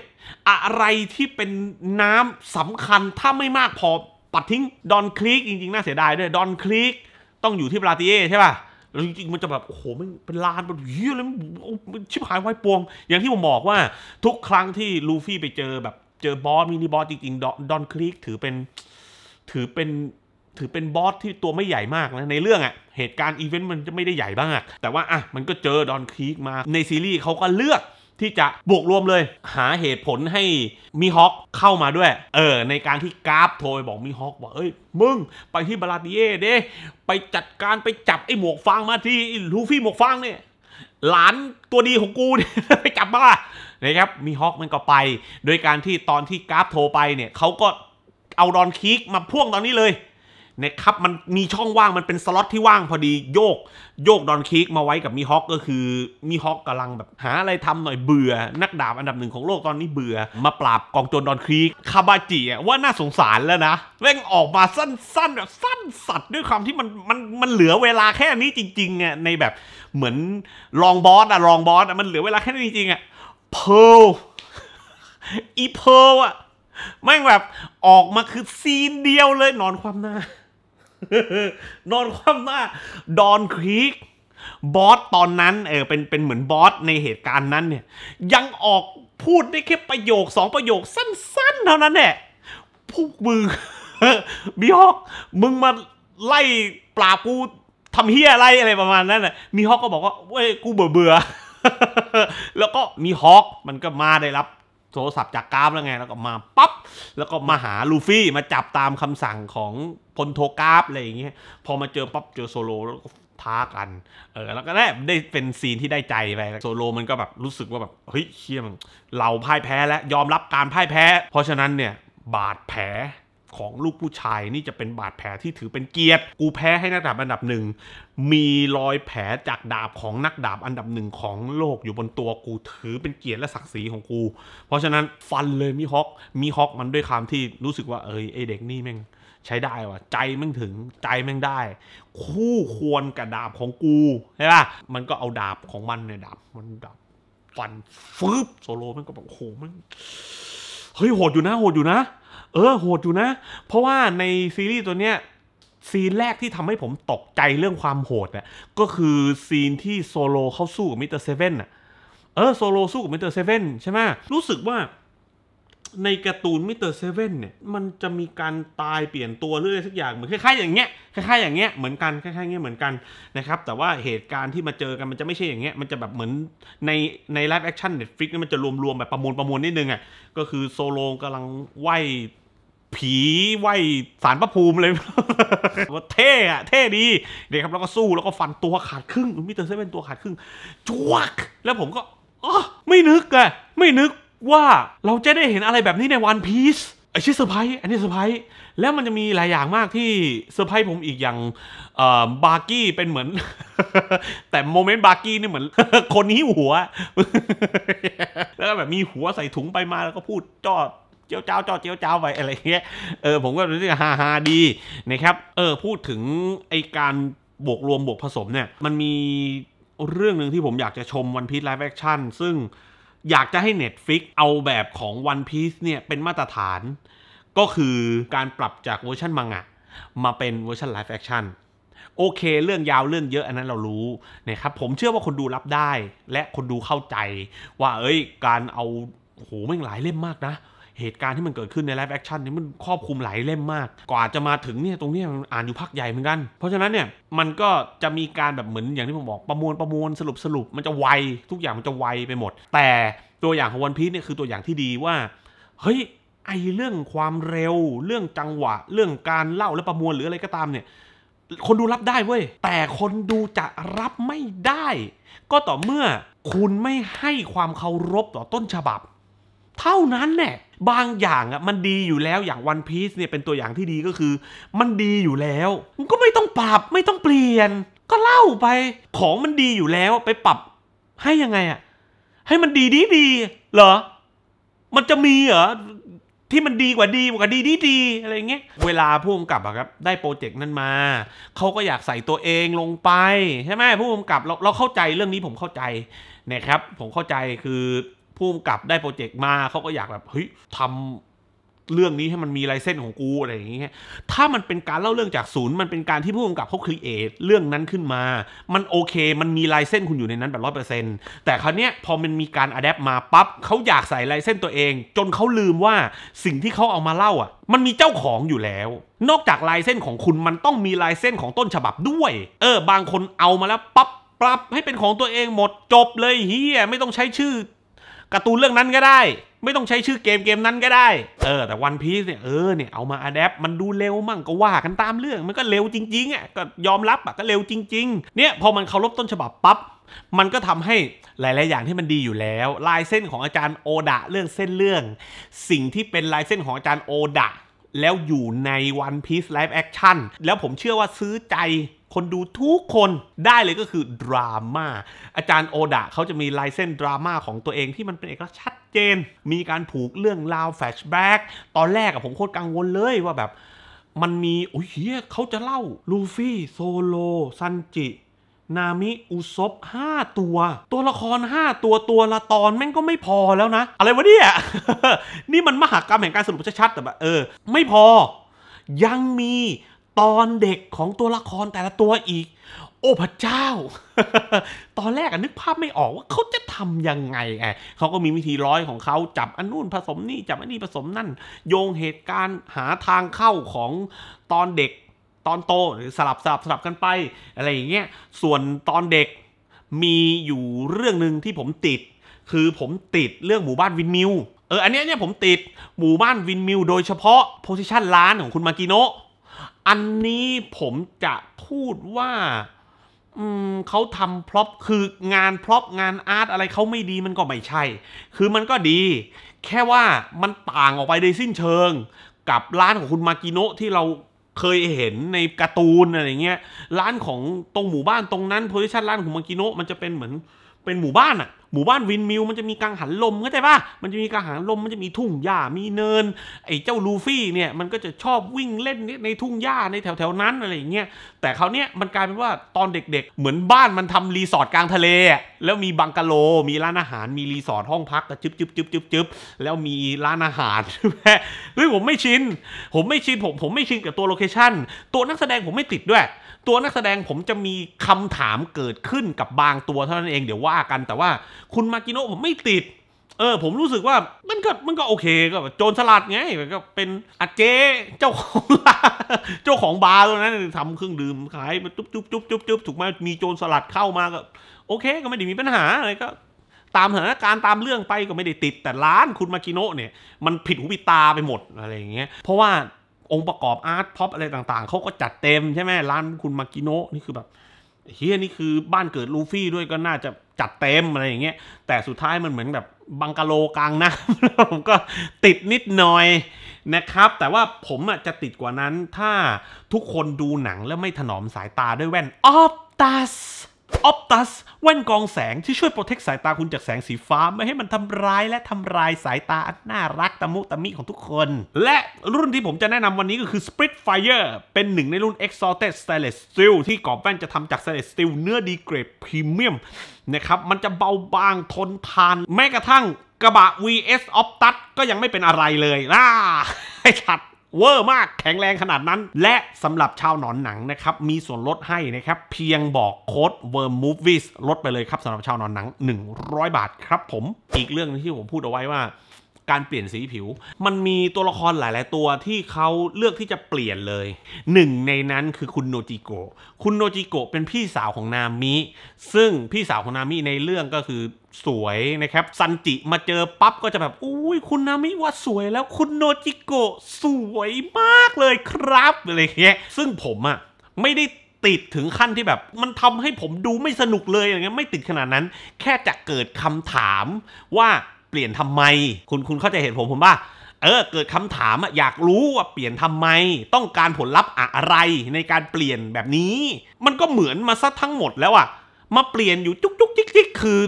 อะไรที่เป็นน้ำสำคัญถ้าไม่มากพอปัดทิ้งดอนคลิกจริง ๆ น่าเสียดายด้วย ดอนคลิกต้องอยู่ที่ปราติเอ ใช่ป่ะแล้วจริงๆ มันจะแบบ โอ้โหมันเป็นลานมันเฮียแล้วมันชิบหายไวปวง อย่างที่ผมบอกว่าทุกครั้งที่ลูฟี่ไปเจอแบบเจอบอสมินิบอสจริง ๆดอนคลิกถือเป็นถือเป็นถือเป็นบอสที่ตัวไม่ใหญ่มากนะในเรื่องอะเหตุการณ์อีเวนต์มันจะไม่ได้ใหญ่มาก แต่ว่าอ่ะมันก็เจอดอนคีกมาในซีรีส์เขาก็เลือกที่จะบวกรวมเลย หาเหตุผลให้มีฮอกเข้ามาด้วยเออในการที่กราฟโทรไปบอกมีฮอกว่าเอ้ยมึง ไปที่บาลาดีเยเด้ไปจัดการไปจับ ไอ้หมวกฟางมาที่ลูฟี่หมวกฟางเนี่ยหลานตัวดีของกูเนี่ยไปจับมานะครับมีฮอกมันก็ไป โดยการที่ตอนที่กราฟโทรไปเนี่ยเขาก็เอาดอนคิกมาพ่วงตอนนี้เลยนะครับมันมีช่องว่างมันเป็นสล็อตที่ว่างพอดีโยกโยกดอนคิกมาไว้กับมีฮอกก็คือมีฮอกกาลังแบบหาอะไรทำหน่อยเบื่อ นักดาบอันดับหนึ่งของโลกตอนนี้เบื่อ มาปราบกองโจรดอนคิกคาบาจิว่าน่าสงสารแล้วนะแม่งออกมาสั้นๆแบบสั้นสัตว์ด้วยความที่มันมันมันเหลือเวลาแค่นี้จริงๆอ่ะในแบบเหมือนลองบอสอะลองบอสอะมันเหลือเวลาแค่นี้จริงๆอะเพลอีเพลอะแม่งแบบออกมาคือซีนเดียวเลยนอนความหน้านอนคว่ำหน้าดอนครีกบอสตอนนั้นเออเป็นเป็นเหมือนบอสในเหตุการณ์นั้นเนี่ยยังออกพูดได้แค่ประโยคสองประโยคสั้นๆ เท่านั้นแหละพวกมึง มีฮอกมึงมาไล่ปราบกูทำเฮียอะไรอะไรประมาณนั้นแหละมีฮอกก็บอกว่าเว้ยกูเบื่อเบื่อ แล้วก็มีฮอกมันก็มาได้รับโทรศัพท์จากกราฟแล้วไง แล้วก็มาปั๊บ แล้วก็มาหาลูฟี่มาจับตามคำสั่งของพลโทกราฟ อะไรอย่างเงี้ย พอมาเจอปั๊บเจอโซโลแล้วก็ท้ากัน เออแล้วก็ได้ได้เป็นซีนที่ได้ใจไป โซโลมันก็แบบ รู้สึกว่าแบบ เฮ้ยเชี่ยมเราพ่ายแพ้แล้วยอมรับการพ่ายแพ้ เพราะฉะนั้นเนี่ยบาดแผลของลูกผู้ชายนี่จะเป็นบาดแผลที่ถือเป็นเกียรติ กูแพ้ให้นักดาบอันดับหนึ่ง มีรอยแผลจากดาบของนักดาบอันดับหนึ่งของโลกอยู่บนตัวกูถือเป็นเกียรติและศักดิ์ศรีของกู เพราะฉะนั้นฟันเลยมิฮอกมิฮอกมันด้วยคำที่รู้สึกว่าเอ้ยไอเด็กนี่แม่งใช้ได้ว่ะใจแม่งถึงใจแม่งได้ คู่ควรกับดาบของกู ใช่ป่ะ มันก็เอาดาบของมันเนี่ยดาบมันดาบฟันฟืบโซโลแม่งก็แบบโอ้โหม่งเฮ้ยโหดอยู่นะโหดอยู่นะเออ โหดอยู่นะ เพราะว่าในซีรีส์ตัวเนี้ย ซีนแรกที่ทำให้ผมตกใจเรื่องความโหดเนี่ยก็คือซีนที่โซโลเข้าสู้กับมิสเตอร์เซเว่นอ่ะ เออ โซโลสู้กับมิสเตอร์เซเว่นใช่ไหมรู้สึกว่าในการ์ตูนมิสเตอร์เซเว่นเนี่ย มันจะมีการตายเปลี่ยนตัวเรื่อยสักอย่างเหมือนคล้าย ๆอย่างเงี้ยคล้ายๆอย่างเงี้ยเหมือนกันคล้ายๆเงี้ยเหมือนกัน นะครับแต่ว่าเหตุการณ์ที่มาเจอกันมันจะไม่ใช่อย่างเงี้ยมันจะแบบเหมือนในในไลฟ์แอคชั่นเน็ตฟลิกนมันจะรวมๆแบบประมวลประมวลนิดนึงอ่ะก็คือโซโลกำลังไหวผีไหวสารประภูมิเลยว่าเท่อะเท่ดีเดีกยครับ แล้วก็สู้แล้วก็ฟันตัวขาดครึ่งมิเตอร์เซเว่นตัวขาดครึ่งจวกแล้วผมก็อ๋อไม่นึกไงไม่นึกว่าเราจะได้เห็นอะไรแบบนี้ในวันพีซไอชิสเซอร์ไพรส์อันนี้เซอร์ไพรส์แล้วมันจะมีหลายอย่างมากที่เซอร์ไพรส์ผมอีกอย่างบาร์กี้เป็นเหมือน แต่โมเมนต์บาร์กี้นี่เหมือนคนนี้หัว แล้วแบบมีหัวใส่ถุงไปมาแล้วก็พูดจอดเจียวเจ้าจอเจียวเจ้าไปอะไรเงี้ย เออ ผมก็รู้สึกฮาฮาดี นะครับ เออพูดถึงไอการบวกรวมบวกผสมเนี่ย มันมีเรื่องหนึ่งที่ผมอยากจะชมวันพีซไลฟ์แอคชั่นซึ่งอยากจะให้ Netflix เอาแบบของ One Piece เนี่ยเป็นมาตรฐาน ก็คือการปรับจากเวอร์ชันมังงะมาเป็นเวอร์ชันไลฟ์แอคชั่นโอเคเรื่องยาว เรื่องเยอะอันนั้นเรารู้นะครับผมเชื่อว่าคนดูรับได้ และคนดูเข้าใจ ว่าเอ้ยการเอาโหแม่งหลายเล่มมากนะเหตุการณ์ที่มันเกิดขึ้นในไลฟ์แอคชั่นนี่มันครอบคลุมหลายเล่มมาก กว่าจะมาถึงเนี่ยตรงนี้อ่านอยู่พักใหญ่เหมือนกัน เพราะฉะนั้นเนี่ย มันก็จะมีการแบบเหมือนอย่างที่ผมบอกประมวลประมวลสรุปสรุป มันจะไว ทุกอย่างมันจะไวไปหมด แต่ตัวอย่างของวันพีชเนี่ยคือตัวอย่างที่ดีว่า เฮ้ย ไอเรื่องความเร็ว เรื่องจังหวะ เรื่องการเล่าและประมวลหรืออะไรก็ตามเนี่ย คนดูรับได้เว้ยแต่คนดูจะรับไม่ได้ ก็ต่อเมื่อคุณไม่ให้ความเคารพต่อต้นฉบับ เท่านั้นแหละบางอย่างอ่ะมันดีอยู่แล้วอย่างวันพีซเนี่ยเป็นตัวอย่างที่ดีก็คือ มันดีอยู่แล้วมันก็ไม่ต้องปรับ ไม่ต้องเปลี่ยน ก็เล่าไป ของมันดีอยู่แล้วไปปรับ ให้ยังไงอ่ะให้มันดีดีดี เหรอมันจะมีเหรอที่มันดีกว่าดีกว่าดี ดี ดี อะไรเงี้ยเวลาผู้กำกับอะครับได้โปรเจกต์นั้นมาเขาก็อยากใส่ตัวเองลงไปใช่ไหมผู้กำกับเราเราเข้าใจเรื่องนี้ผมเข้าใจนะครับ ผมเข้าใจคือผู้กับได้โปรเจกต์มาเขาก็อยากแบบ เฮ้ยทำเรื่องนี้ให้มันมีลายเส้นของกู อะไรอย่างเงี้ยถ้ามันเป็นการเล่าเรื่องจากศูนย์มันเป็นการที่ผู้กำกับเขาครีเอทเรื่องนั้นขึ้นมา มันโอเค มันมีลายเส้นคุณอยู่ในนั้นแบบร้อยเปอร์เซ็นต์แต่คราวเนี้ยพอมันมีการอัดแอปมาปั๊บเขาอยากใส่ลายเส้นตัวเอง จนเขาลืมว่าสิ่งที่เขาเอามาเล่าอ่ะมันมีเจ้าของอยู่แล้ว นอกจากลายเส้นของคุณมันต้องมีลายเส้นของต้นฉบับด้วย เออ บางคนเอามาแล้วปับ๊บปรับ ให้เป็นของตัวเอง หมดจบเลยเฮียไม่ต้องใช้ชื่อการ์ตูนเรื่องนั้นก็ได้ ไม่ต้องใช้ชื่อเกมเกมนั้นก็ได้ เออแต่วันพีซเนี่ยเออเนี่ยเอามาอัดแอปมันดูเร็วมั่งก็ว่ากันตามเรื่อง มันก็เร็วจริงๆอ่ะก็ยอมรับอ่ะก็เร็วจริงๆเนี่ยพอมันเคารพต้นฉบับปั๊บมันก็ทำให้หลายๆอย่างที่มันดีอยู่แล้ว ลายเส้นของอาจารย์โอดะเรื่องเส้นเรื่อง สิ่งที่เป็นลายเส้นของอาจารย์โอดะแล้วอยู่ในวันพีซไลฟ์แอคชั่นแล้วผมเชื่อว่าซื้อใจคนดูทุกคนได้เลยก็คือ ดราม่าอาจารย์โอดะเขาจะมีลายเส้นดราม่าของตัวเองที่มันเป็นเอกลักษณ์ชัดเจน มีการผูกเรื่องราวแฟชแบ็กตอนแรกอะผมโคตรกังวลเลยว่าแบบ มันมีโอ้ยเฮียเขาจะเล่าลูฟี่โซโลซันจินามิอุซบห้าตัว ตัวละครห้าตัวตัวละตอน แม่งก็ไม่พอแล้วนะ อะไรวะเนี่ยนี่มันมหากรรมแห่งการสรุปชัดๆแต่แบบเออไม่พอ ยังมีตอนเด็กของตัวละครแต่ละตัวอีก โอ้พระเจ้า ตอนแรกนึกภาพไม่ออกว่าเขาจะทำยังไงไงเขาก็มีวิธีร้อยของเขาจับอันนู่นผสมนี่จับอันนี้ผสมนั่น โยงเหตุการณ์หาทางเข้าของตอนเด็กตอนโตหรือสลับสลับสลับกันไปอะไรอย่างเงี้ยส่วนตอนเด็กมีอยู่เรื่องหนึ่งที่ผมติด คือผมติดเรื่องหมู่บ้านวินมิวเอออันนี้เนี่ยผมติดหมู่บ้านวินมิวโดยเฉพาะโพสิชันร้านของคุณมากิโนะอันนี้ผมจะพูดว่าเขาทำพร็อพคืองานพร็อพงานอาร์ตอะไรเขาไม่ดีมันก็ไม่ใช่ คือมันก็ดี แค่ว่ามันต่างออกไปโดยสิ้นเชิงกับร้านของคุณมากิโนะที่เราเคยเห็นในการ์ตูนอะไรเงี้ยร้านของตรงหมู่บ้านตรงนั้นโพซิชันร้านของมากิโนะมันจะเป็นเหมือนเป็นหมู่บ้านอะหมู่บ้านวินมิวมันจะมีกังหันลมเข้าใจป่ะ มันจะมีกังหันลมมันจะมีทุ่งหญ้า มีเนิน ไอ้เจ้าลูฟี่เนี่ยมันก็จะชอบวิ่งเล่นในทุ่งหญ้าในแถวๆนั้นอะไรอย่างเงี้ย แต่เขาเนี้ยมันกลายเป็นว่าตอนเด็กๆ เหมือนบ้านมันทำรีสอร์ทกลางทะเล แล้วมีบังกะโล มีร้านอาหาร มีรีสอร์ทห้องพักกจึ๊บจึ๊บจึ๊บจึ๊บจึ๊บแล้วมีร้านอาหารเฮ้ยผมไม่ชิน ผมไม่ชินผมผมไม่ชินกับตัวโลเคชั่น ตัวนักแสดงผมไม่ติดด้วยตัวนักแสดงผมจะมีคำถามเกิดขึ้นกับบางตัวเท่านั้นเองเดี๋ยวว่ากันแต่ว่าคุณมากิโนะผมไม่ติด เออผมรู้สึกว่ามันก็มันก็โอเคก็โจรสลัดไงก็เป็นอาเจเจ้าของเจ้าของบาร์ตรงนั้นทำเครื่องดื่มขายจุ๊บจุ๊บจุ๊บจุ๊บจุ๊บถูกไหมมีโจรสลัดเข้ามาก็โอเค ก็ไม่ได้มีปัญหาอะไรก็ตามสถานการณ์ตามเรื่องไปก็ไม่ได้ติดแต่ร้านคุณมากิโนะเนี่ยมันผิดหูผิดตาไปหมดอะไรอย่างเงี้ยเพราะว่าองค์ประกอบอาร์ตพ็อปอะไรต่างๆ เขาก็จัดเต็มใช่ไหมร้านคุณมากิโนะนี่คือแบบเฮียนี่คือบ้านเกิดลูฟี่ด้วยก็น่าจะจัดเต็มอะไรอย่างเงี้ยแต่สุดท้ายมันเหมือนแบบบังกะโลกลางนะผมก็ติดนิดหน่อยนะครับ แต่ว่าผมอ่ะจะติดกว่านั้นถ้าทุกคนดูหนังแล้วไม่ถนอมสายตาด้วยแว่นออฟตัสออปตัสแว่นกองแสง ที่ช่วยโปรเทคสายตาคุณจากแสงสีฟ้าไม่ให้มันทำร้ายและทำลายสายตาอันน่ารักตะมุตะมิของทุกคน และรุ่นที่ผมจะแนะนำวันนี้ก็คือ Spitfire เป็นหนึ่งในรุ่น Exalted Stainless Steel ที่กรอบแว่นจะทำจาก Stainless Steel เนื้อดีเกรดพรีเมียม นะครับ มันจะเบาบางทนทาน แม้กระทั่งกระบะ VS Optus ก็ยังไม่เป็นอะไรเลยล่าห้ชัดเวอร์มากแข็งแรงขนาดนั้น และสำหรับชาวหนอนหนังนะครับ มีส่วนลดให้นะครับ เพียงบอกโค้ด v e r m m o v i e s ลดไปเลยครับสำหรับชาวหนอนหนัง 100 บาทครับผม อีกเรื่องที่ผมพูดเอาไว้ว่าการเปลี่ยนสีผิว มันมีตัวละครหลาย ๆ ตัวที่เขาเลือกที่จะเปลี่ยนเลยหนึ่งในนั้นคือคุณโนจิโกะคุณโนจิโกะเป็นพี่สาวของนามิ ซึ่งพี่สาวของนามิในเรื่องก็คือสวยนะครับซันจิมาเจอปั๊บก็จะแบบอุ้ย คุณนามิว่าสวยแล้ว คุณโนจิโกะสวยมากเลยครับอะไรเงี้ยซึ่งผมอะไม่ได้ติดถึงขั้นที่แบบ มันทำให้ผมดูไม่สนุกเลยอะไรเงี้ยไม่ติดขนาดนั้น แค่จะเกิดคำถามว่าเปลี่ยนทำไม คุณคุณเข้าใจเห็นผมผมว่า เออ เกิดคำถามอยากรู้ว่าเปลี่ยนทำไม ต้องการผลลัพธ์อะไรในการเปลี่ยนแบบนี้ มันก็เหมือนมาซัดทั้งหมดแล้วอะมาเปลี่ยนอยู่จุกจุกจิกจิกคือ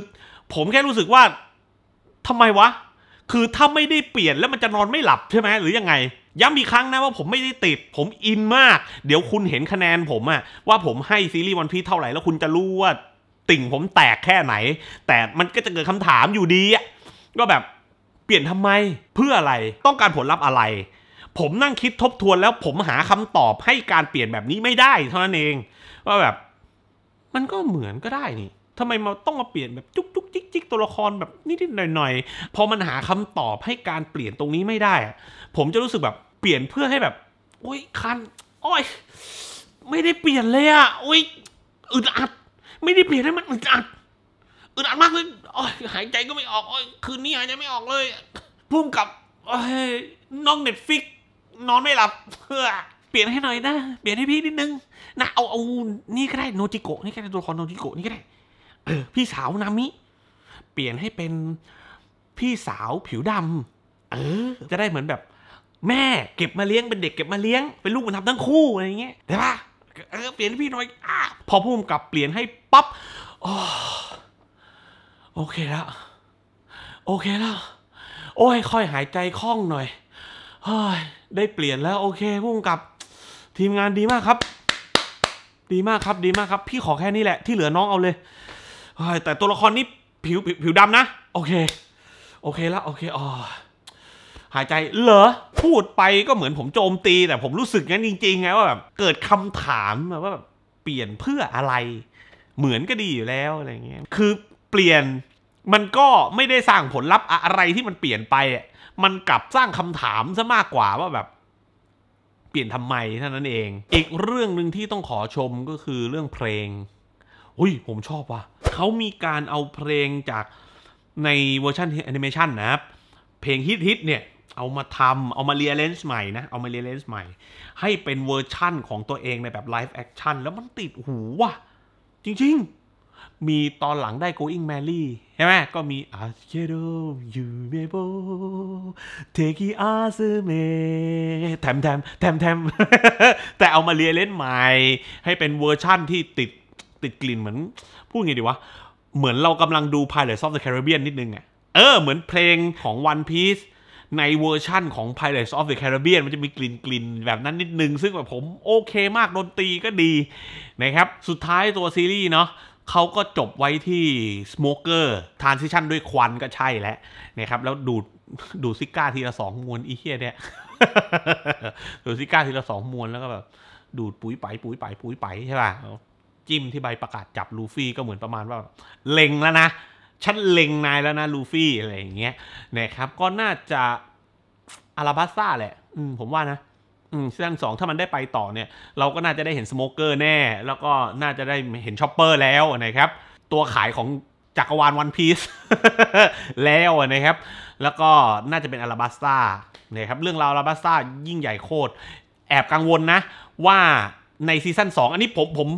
ผมแค่รู้สึกว่า ทำไมวะ คือถ้าไม่ได้เปลี่ยนแล้วมันจะนอนไม่หลับใช่ไหมหรือยังไง ย้ำอีกครั้งนะว่า ผมไม่ได้ติด ผมอินมาก เดี๋ยวคุณเห็นคะแนนผมอะว่าผมให้ซีรีส์วันพีเท่าไหร่แล้วคุณจะรู้ว่าติ่งผมแตกแค่ไหน แต่มันก็จะเกิดคำถามอยู่ดีอะก็แบบเปลี่ยนทำไมเพื่ออะไร ต้องการผลลัพธ์อะไร ผมนั่งคิดทบทวนแล้วผมหาคำตอบให้การเปลี่ยนแบบนี้ไม่ได้ เท่านั้นเอง ว่าแบบ มันก็เหมือนก็ได้นี่ทำไมมาต้องมาเปลี่ยนแบบจุกจุกจิกจิกตัวละครแบบนิดๆหน่อยๆ พอมันหาคำตอบให้การเปลี่ยนตรงนี้ไม่ได้ ผมจะรู้สึกแบบเปลี่ยนเพื่อให้แบบโอ้ยคันโอ้ย ไม่ได้เปลี่ยนเลยอะโอ้ยอึดอัด ไม่ได้เปลี่ยนให้มันอึดอัดอึดอัดมากเลย หายใจก็ไม่ออกอคืนนี้หายใจไม่ออกเลย พุ่มกับน้องเน็ตฟิกนอนไม่หลับเปลี่ยนให้หน่อยนะ เปลี่ยนให้พี่นิดนึง นะ เอา เอา นี่ก็ได้โนจิโกะนี่ก็ได้ตัวละครโนจิโกะนี่ก็ได้เออพี่สาวนามิเปลี่ยนให้เป็นพี่สาวผิวดำเออจะได้เหมือนแบบแม่เก็บมาเลี้ยงเป็นเด็กเก็บมาเลี้ยงเป็นลูกมันทำทั้งคู่อะไรเงี้ยได้ปะเออเปลี่ยนให้พี่หน่อยอพอพุ่มกับเปลี่ยนให้ปั๊บโอเคแล้ว โอเคแล้วโอ้ยค่อยหายใจคล่องหน่อยเฮ้ยได้เปลี่ยนแล้วโอเคพุ่งกับ ทีมงานดีมากครับ ดีมากครับดีมากครับ พี่ขอแค่นี้แหละที่เหลือน้องเอาเลยเฮ้ยแต่ตัวละครนี้ ผิวผิวดำนะ โอเค โอเคแล้วโอเคอ๋อหายใจเหรอพูดไปก็เหมือนผมโจมตี แต่ผมรู้สึกงั้นจริงๆไงว่าแบบเกิดคำถามว่าแบบเปลี่ยนเพื่ออะไร เหมือนก็ดีอยู่แล้วอะไรเงี้ยคือเปลี่ยน มันก็ไม่ได้สร้างผลลัพธ์อะไรที่มันเปลี่ยนไป มันกลับสร้างคำถามซะมากกว่าว่าแบบเปลี่ยนทำไมเท่านั้นเอง อีกเรื่องหนึ่งที่ต้องขอชมก็คือเรื่องเพลง อุ้ยผมชอบว่ะเขามีการเอาเพลงจากในเวอร์ชันแอนิเมชันนะครับ เพลงฮิตๆเนี่ย เอามาทำเอามาเรียลเลนส์ใหม่นะ เอามาเรียลเลนส์ใหม่ ให้เป็นเวอร์ชั่นของตัวเองในแบบไลฟ์แอคชั่นแล้วมันติดหูว่ะจริง ๆมีตอนหลังได้ Going Merry ใช่ไหม ก็มี a k e d o you m e b o take it as me แถมแถมแถมแถมแต่เอามาเรียเล่นใหม่ ให้เป็นเวอร์ชั่นที่ติดติดกลิ่นเหมือน พูดไงดีวะ เหมือนเรากำลังดู Pirates of the Caribbean นิดนึงอะเออ เหมือนเพลงของ One Piece ในเวอร์ชั่นของ Pirates of the Caribbean มันจะมีกลิ่นกลิ่นแบบนั้นนิดนึง ซึ่งแบบผมโอเคมากดนตรีก็ดีนะครับ สุดท้ายตัวซีรีส์เนาะเขาก็จบไว้ที่สโมเกอร์ทานซิชันด้วยควันก็ใช่แล้วนะครับแล้วดูดดูซิก้าทีละสองมวนอีเคียเนี่ยดูซิก้าทีละสองมวนแล้วก็แบบ ดูดปุ๋ยไปปุ๋ยไปปุ๋ยไปใช่ป่ะจิ้มที่ใบประกาศจับลูฟี่ ก็เหมือนประมาณว่าเล็งแล้วนะฉันเล็งนายแล้วนะลูฟี่อะไรอย่างเงี้ยนะครับก็น่าจะอาราบัสซ่าแหละ อืมผมว่านะซีซั่นสองถ้ามันได้ไปต่อเนี่ย เราก็น่าจะได้เห็นสโมเกอร์แน่ แล้วก็น่าจะได้เห็นชอปเปอร์แล้วนะครับ ตัวขายของจักรวาลวันพีซแล้วนะครับ แล้วก็น่าจะเป็นอาราบัสตานะครับเรื่องราวอาราบัสตายิ่งใหญ่โคตรแอบกังวลนะ ว่าในซีซั่น2อันนี้ผมผม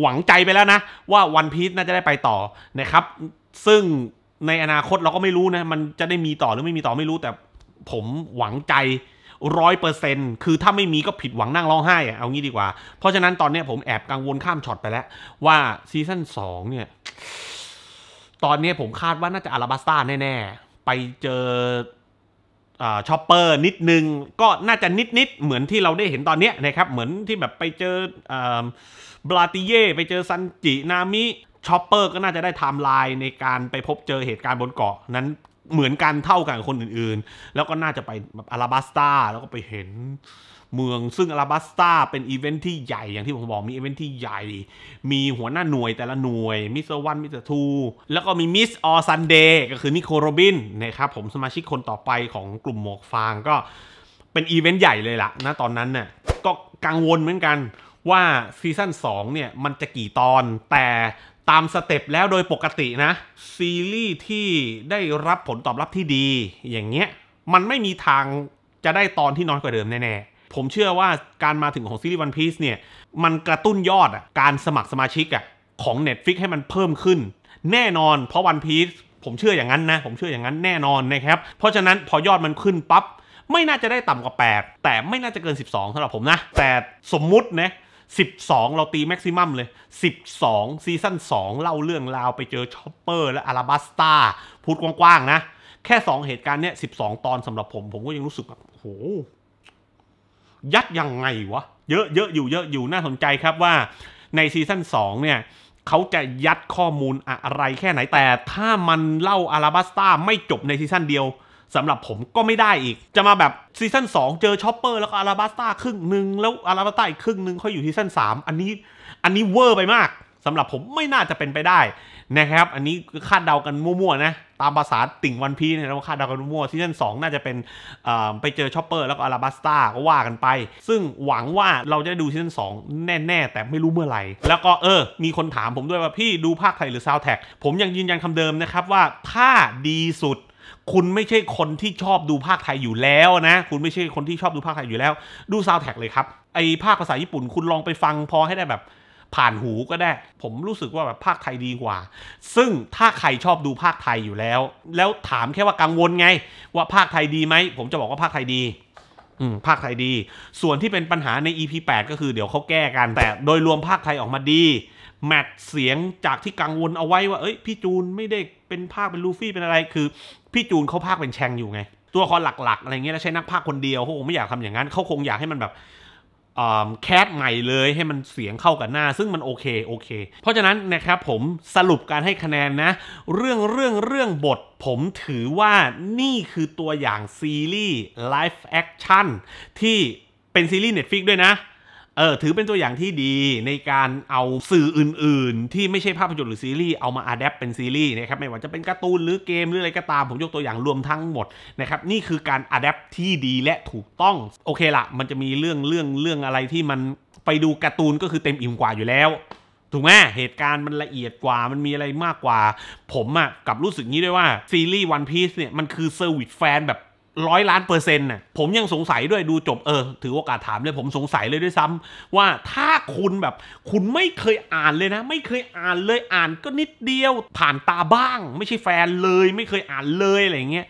หวังใจไปแล้วนะ ว่าวันพีซน่าจะได้ไปต่อนะครับ ซึ่งในอนาคตเราก็ไม่รู้นะ มันจะได้มีต่อหรือไม่มีต่อไม่รู้แต่ผมหวังใจร้อยเปอร์เซ็นต์ คือถ้าไม่มีก็ผิดหวังนั่งร้องไห้อะเอางี้ดีกว่า เพราะฉะนั้นตอนนี้ผมแอบกังวลข้ามช็อตไปแล้ว ว่าซีซั่นสองเนี่ย ตอนนี้ผมคาดว่าน่าจะอาราบัสตาแน่ ๆ ไปเจอชอปเปอร์นิดนึง ก็น่าจะนิด ๆ เหมือนที่เราได้เห็นตอนเนี้ยนะครับ เหมือนที่แบบไปเจอบลาติเย่ไปเจอ ซันจินามิชอปเปอร์ก็น่าจะได้ไทม์ไลน์ในการไปพบเจอเหตุการณ์บนเกาะนั้นเหมือนกันเท่ากันคนอื่นๆ แล้วก็น่าจะไปอาราบัสตาแล้วก็ไปเห็นเมืองซึ่งอาราบัสตาเป็นอีเวนท์ที่ใหญ่อย่างที่ผมบอกมีอีเวนท์ที่ใหญ่ มีหัวหน้าหน่วยแต่ละหน่วยมิสเอร์วันมิสเอร์ทูแล้วก็มีมิสออซันเดย์ก็คือนิโคโรบินนะครับผมสมาชิกคนต่อไปของกลุ่มหมวกฟางก็เป็นอีเวนท์ใหญ่เลยล่ะนะตอนนั้นเนี่ยก็กังวลเหมือนกันว่าซีซั่น2เนี่ยมันจะกี่ตอนแต่ตามสเต็ปแล้วโดยปกตินะซีรีส์ที่ได้รับผลตอบรับที่ดีอย่างเงี้ยมันไม่มีทางจะได้ตอนที่น้อยกว่าเดิมแน่ๆผมเชื่อว่าการมาถึงของซีรีส์วันพีซเนี่ยมันกระตุ้นยอดอ่ะการสมัครสมาชิกอ่ะของ Netflix ให้มันเพิ่มขึ้น แน่นอนเพราะวันพีซผมเชื่ออย่างนั้นนะ ผมเชื่ออย่างนั้นแน่นอนนะครับเพราะฉะนั้นพอยอดมันขึ้นปับ๊บไม่น่าจะได้ต่ำกว่า 8 แต่ไม่น่าจะเกิน 12 สำหรับผมนะแต่สมมุตินะ12 เราตีแม็กซิมัมเลย 12ซีซั่น2เล่าเรื่องราวไปเจอชอปเปอร์และอาราบัสตาพูดกว้าง ๆ นะ แค่ 2 เหตุการณ์เนี้ย12 ตอนสำหรับผม ผมก็ยังรู้สึกแบบโหยัดยังไงวะ เยอะเยอะอยู่เยอะอยู่ น่าสนใจครับว่าในซีซั่น2เนี่ยเขาจะยัดข้อมูลอะไรแค่ไหนแต่ถ้ามันเล่าอาราบัสตาไม่จบในซีซั่นเดียวสำหรับผมก็ไม่ได้อีก จะมาแบบซีซั่น2เจอชอปเปอร์ แล้วก็อาราบัสตาครึ่งหนึ่งแล้วอาราบัสตาอีกครึ่งหนึ่งเขาอยู่ซีซั่น3อันนี้อันนี้เวอร์ไปมาก สำหรับผมไม่น่าจะเป็นไปได้นะครับ อันนี้คาดเดากันมั่วๆนะตามภาษาติ่งวันพีเนี่ยเราคาดเดากันมั่วซีซั่น2น่าจะเป็นไปเจอชอปเปอร์แล้วก็อาราบัสตาก็ว่ากันไป ซึ่งหวังว่าเราจะได้ดูซีซั่น2 แน่ๆแต่ไม่รู้เมื่อไหร่แล้วก็เออมีคนถามผมด้วยว่าพี่ดูภาคไทยหรือซาวแท็กผมยังยืนยันคำเดิมนะครับว่าถ้าดีสุดคุณไม่ใช่คนที่ชอบดูภาคไทยอยู่แล้วนะ คุณไม่ใช่คนที่ชอบดูภาคไทยอยู่แล้ว ดูซาวแท็กเลยครับ ไอภาคภาษาญี่ปุ่นคุณลองไปฟังพอให้ได้แบบผ่านหูก็ได้ ผมรู้สึกว่าแบบภาคไทยดีกว่า ซึ่ง ถ้าใครชอบดูภาคไทยอยู่แล้ว แล้วถามแค่ว่ากังวลไง ว่าภาคไทยดีไหม ผมจะบอกว่าภาคไทยดี อืม ภาคไทยดี ส่วนที่เป็นปัญหาใน EP 8ก็คือ เดี๋ยวเขาแก้กัน แต่โดยรวมภาคไทยออกมาดีแมทเสียงจากที่กังวลเอาไว้ว่าเอ้ยพี่จูนไม่ได้เป็นภาคเป็นลูฟี่ เป็นอะไรคือพี่จูนเขาภาคเป็นแชงอยู่ไง ตัวคอหลัก ๆอะไรเงี้ยแล้วใช้นักภาคคนเดียวเขาคงไม่อยากทำอย่างนั้นเขาคงอยากให้มันแบบแคสใหม่เลยให้มันเสียงเข้ากับหน้าซึ่งมันโอเคโอเค เพราะฉะนั้น นะครับผมสรุปการให้คะแนนนะ เรื่องเรื่องเรื่องบท ผมถือว่านี่คือตัวอย่างซีรีส์ไลฟ์แอคชั่นที่เป็นซีรีส์เน็ตฟิกด้วยนะเออ ถือเป็นตัวอย่างที่ดีในการเอาสื่ออื่นๆ ที่ไม่ใช่ภาพยนตร์หรือซีรีส์เอามาอัดแอปเป็นซีรีส์นะครับ ไม่ว่าจะเป็นการ์ตูนหรือเกมหรืออะไรก็ตามผมยกตัวอย่างรวมทั้งหมด นะครับ นี่คือการอัดแอปที่ดีและถูกต้องโอเคละมันจะมีเรื่องเรื่องเรื่องอะไรที่มันไปดูการ์ตูนก็คือเต็มอิ่มกว่าอยู่แล้วถูกไหมเหตุการณ์มันละเอียดกว่า มันมีอะไรมากกว่าผมอะกับรู้สึกนี้ด้วยว่าซีรีส์วันพีซเนี่ยมันคือเซอร์วิสแฟนแบบร้อยล้านเปอร์เซ็นต์น่ะ ผมยังสงสัยด้วยดูจบเออถือโอกาสถาม เลย ผมสงสัยเลย ด้วยซ้ำ ว่าถ้าคุณแบบ คุณไม่เคยอ่านเลยนะ ไม่เคยอ่านเลยอ่านก็นิดเดียวผ่านตาบ้าง ไม่ใช่แฟนเลย ไม่เคยอ่านเลยอะไรเงี้ย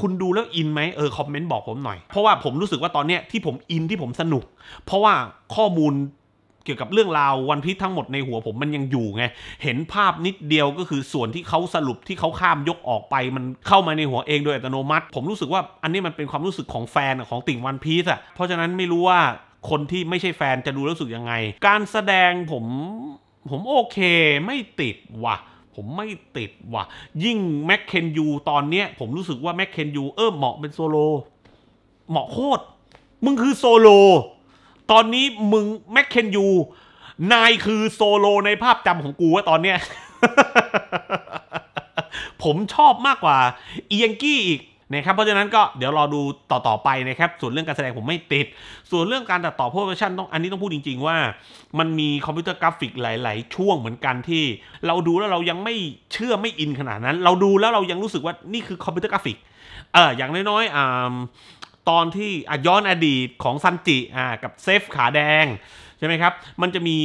คุณดูแล้ว อินไหมเออคอมเมนต์บอกผมหน่อย เพราะว่าผมรู้สึกว่าตอนเนี้ยที่ผมอินที่ผมสนุก เพราะว่าข้อมูลกี่ยวกับเรื่องราววันพีททั้งหมดในหัวผมมันยังอยู่ไง เห็นภาพนิดเดียวก็คือส่วนที่เขาสรุปที่เขาข้ามยกออกไป มันเข้ามาในหัวเองโดยอัตโนมัติผมรู้สึกว่าอันนี้มันเป็นความรู้สึกของแฟนของติ่งวันพีทอ่ะเพราะฉะนั้นไม่รู้ว่าคนที่ไม่ใช่แฟนจะดูรู้สึกยังไง การแสดงผมผมโอเค ไม่ติดว่ะ ผมไม่ติดว่ะ ยิ่งแม็กเคนยูตอนเนี้ย ผมรู้สึกว่าแม็กเคนยูเออเหมาะเป็นโซโลเหมาะโคตรมึงคือโซโลตอนนี้มึงแมคเคนยูนายคือโซโลในภาพจำของกูว่าตอนเนี้ย ผมชอบมากกว่าเอียงกี้อีกนะครับ เพราะฉะนั้นก็เดี๋ยวรอดูต่อ ๆ ไปนะครับ ส่วนเรื่องการแสดงผมไม่ติด ส่วนเรื่องการตัดต่อโพสเชั่นต้องอันนี้ต้องพูดจริง ๆ ว่า มันมีคอมพิวเตอร์กราฟิกหลาย ๆ ช่วงเหมือนกันที่ เราดูแล้วเรายังไม่เชื่อไม่อินขนาดนั้น เราดูแล้วเรายังรู้สึกว่านี่คือคอมพิวเตอร์กราฟิก เอออย่างน้อยๆอ่าตอน ที่ย้อนอดีตของ ซันจิอ่ากับเซฟขาแดงใช่ไหมครับมันจะมี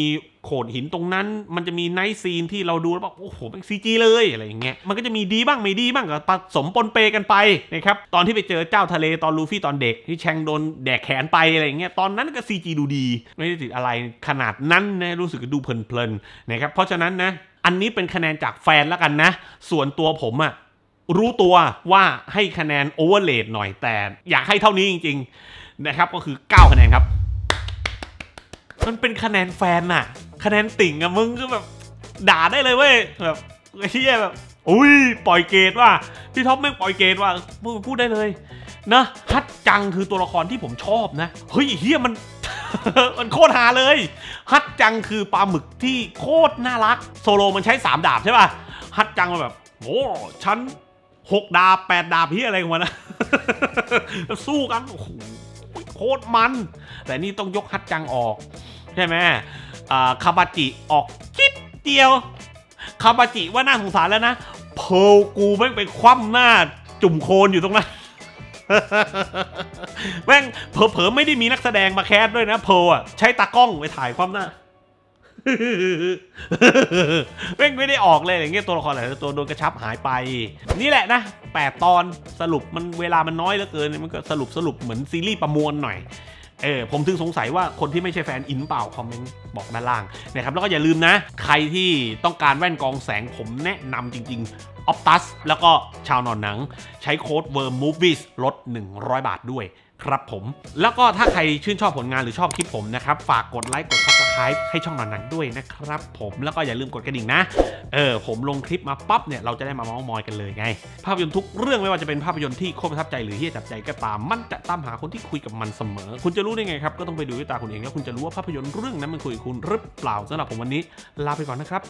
โขดหินตรงนั้นมันจะมีไนท์ซีนที่เราดูแล้วบอกโอ้โหเป็นซีจีเลย อะไรอย่างเงี้ยมันก็จะมีดีบ้างไม่ดีบ้าง ก็ผสมปนเปกันไปนะครับตอนที่ไปเจอเจ้าทะเลตอนลูฟี่ตอนเด็ก ที่แชงโดนแดกแขนไป อะไรอย่างเงี้ยตอนนั้นก็ซีจีดูดี ไม่ได้ติดอะไรขนาดนั้นนะรู้สึกดูเพลินๆนะครับเพราะฉะนั้นนะอันนี้เป็นคะแนนจากแฟนแล้วกันนะ ส่วนตัวผมอ่ะรู้ตัวว่าให้คะแนนโอเวอร์เลดหน่อยแต่ อยากให้เท่านี้จริง ๆ นะครับ ก็คือ 9 คะแนนครับ มันเป็นคะแนนแฟนน่ะ คะแนนติ่งอะมึงก็แบบ ด่าได้เลยเว้ยแบบไอเหียแบบอุ้ยปล่อยเกตว่าพี่ท็อปไม่ปล่อยเกตว่ามึงพูดได้เลย นะฮัดจังคือตัวละครที่ผมชอบนะ เฮ้ยเฮียมัน มันโคตรหาเลยฮัดจังคือปลาหมึกที่โคตรน่ารัก โซโลมันใช้3ดาบใช่ป่ะฮัดจังมันแบบโอ้ฉันหกดาบแปดดาบพี่อะไร ของมันนะสู้กันโอ้โหโคตรมัน แต่นี่ต้องยกฮัตจังออก ใช่ไหมคาบาจิออกคิดเดียวคาบาจิว่าน่าสงสารแล้วนะเพลกูแม่งไปคว่ำหน้า จุ่มโคลนอยู่ตรงนั้นแม่งเผลอๆไม่ได้มีนักแสดงมาแคสด้วยนะ เพลอะใช้ตากล้องไปถ่ายความหน้าแม่งไม่ได้ออกเลยอย่างเงี้ยตัวละครหลายตัวโดนกระชับหายไป นี่แหละนะแปดตอนสรุปมันเวลามันน้อยเหลือเกิน มันก็สรุปสรุปเหมือนซีรีส์ประมวลหน่อย เออผมถึงสงสัยว่าคนที่ไม่ใช่แฟนอินเปล่าคอมเมนต์บอกด้านล่างนะครับแล้วก็อย่าลืมนะ ใครที่ต้องการแว่นกองแสงผมแนะนำจริง ๆ Optus แล้วก็ชาวนอนหนังใช้โค้ด w o r m Movies ลด 100 บาทด้วยครับผมแล้วก็ถ้าใครชื่นชอบผลงานหรือชอบคลิปผมนะครับ ฝากกดไลค์กดซับสไครป์ให้ช่องหนอนหนังด้วยนะครับผมแล้วก็อย่าลืมกดกระดิ่งนะ เออผมลงคลิปมาปั๊บเนี่ย เราจะได้มาเมาส์มอยกันเลยไง ภาพยนตร์ทุกเรื่องไม่ว่าจะเป็นภาพยนตร์ที่โคตรประทับใจหรือที่จับใจก็ตามมันจะตามหาคนที่คุยกับมันเสมอ คุณจะรู้ได้ไงครับ ก็ต้องไปดูด้วยตาคุณเองแล้วคุณจะรู้ว่าภาพยนตร์เรื่องนั้นมันคุยกับคุณหรือเปล่าสำหรับผมวันนี้ลาไปก่อนนะครับ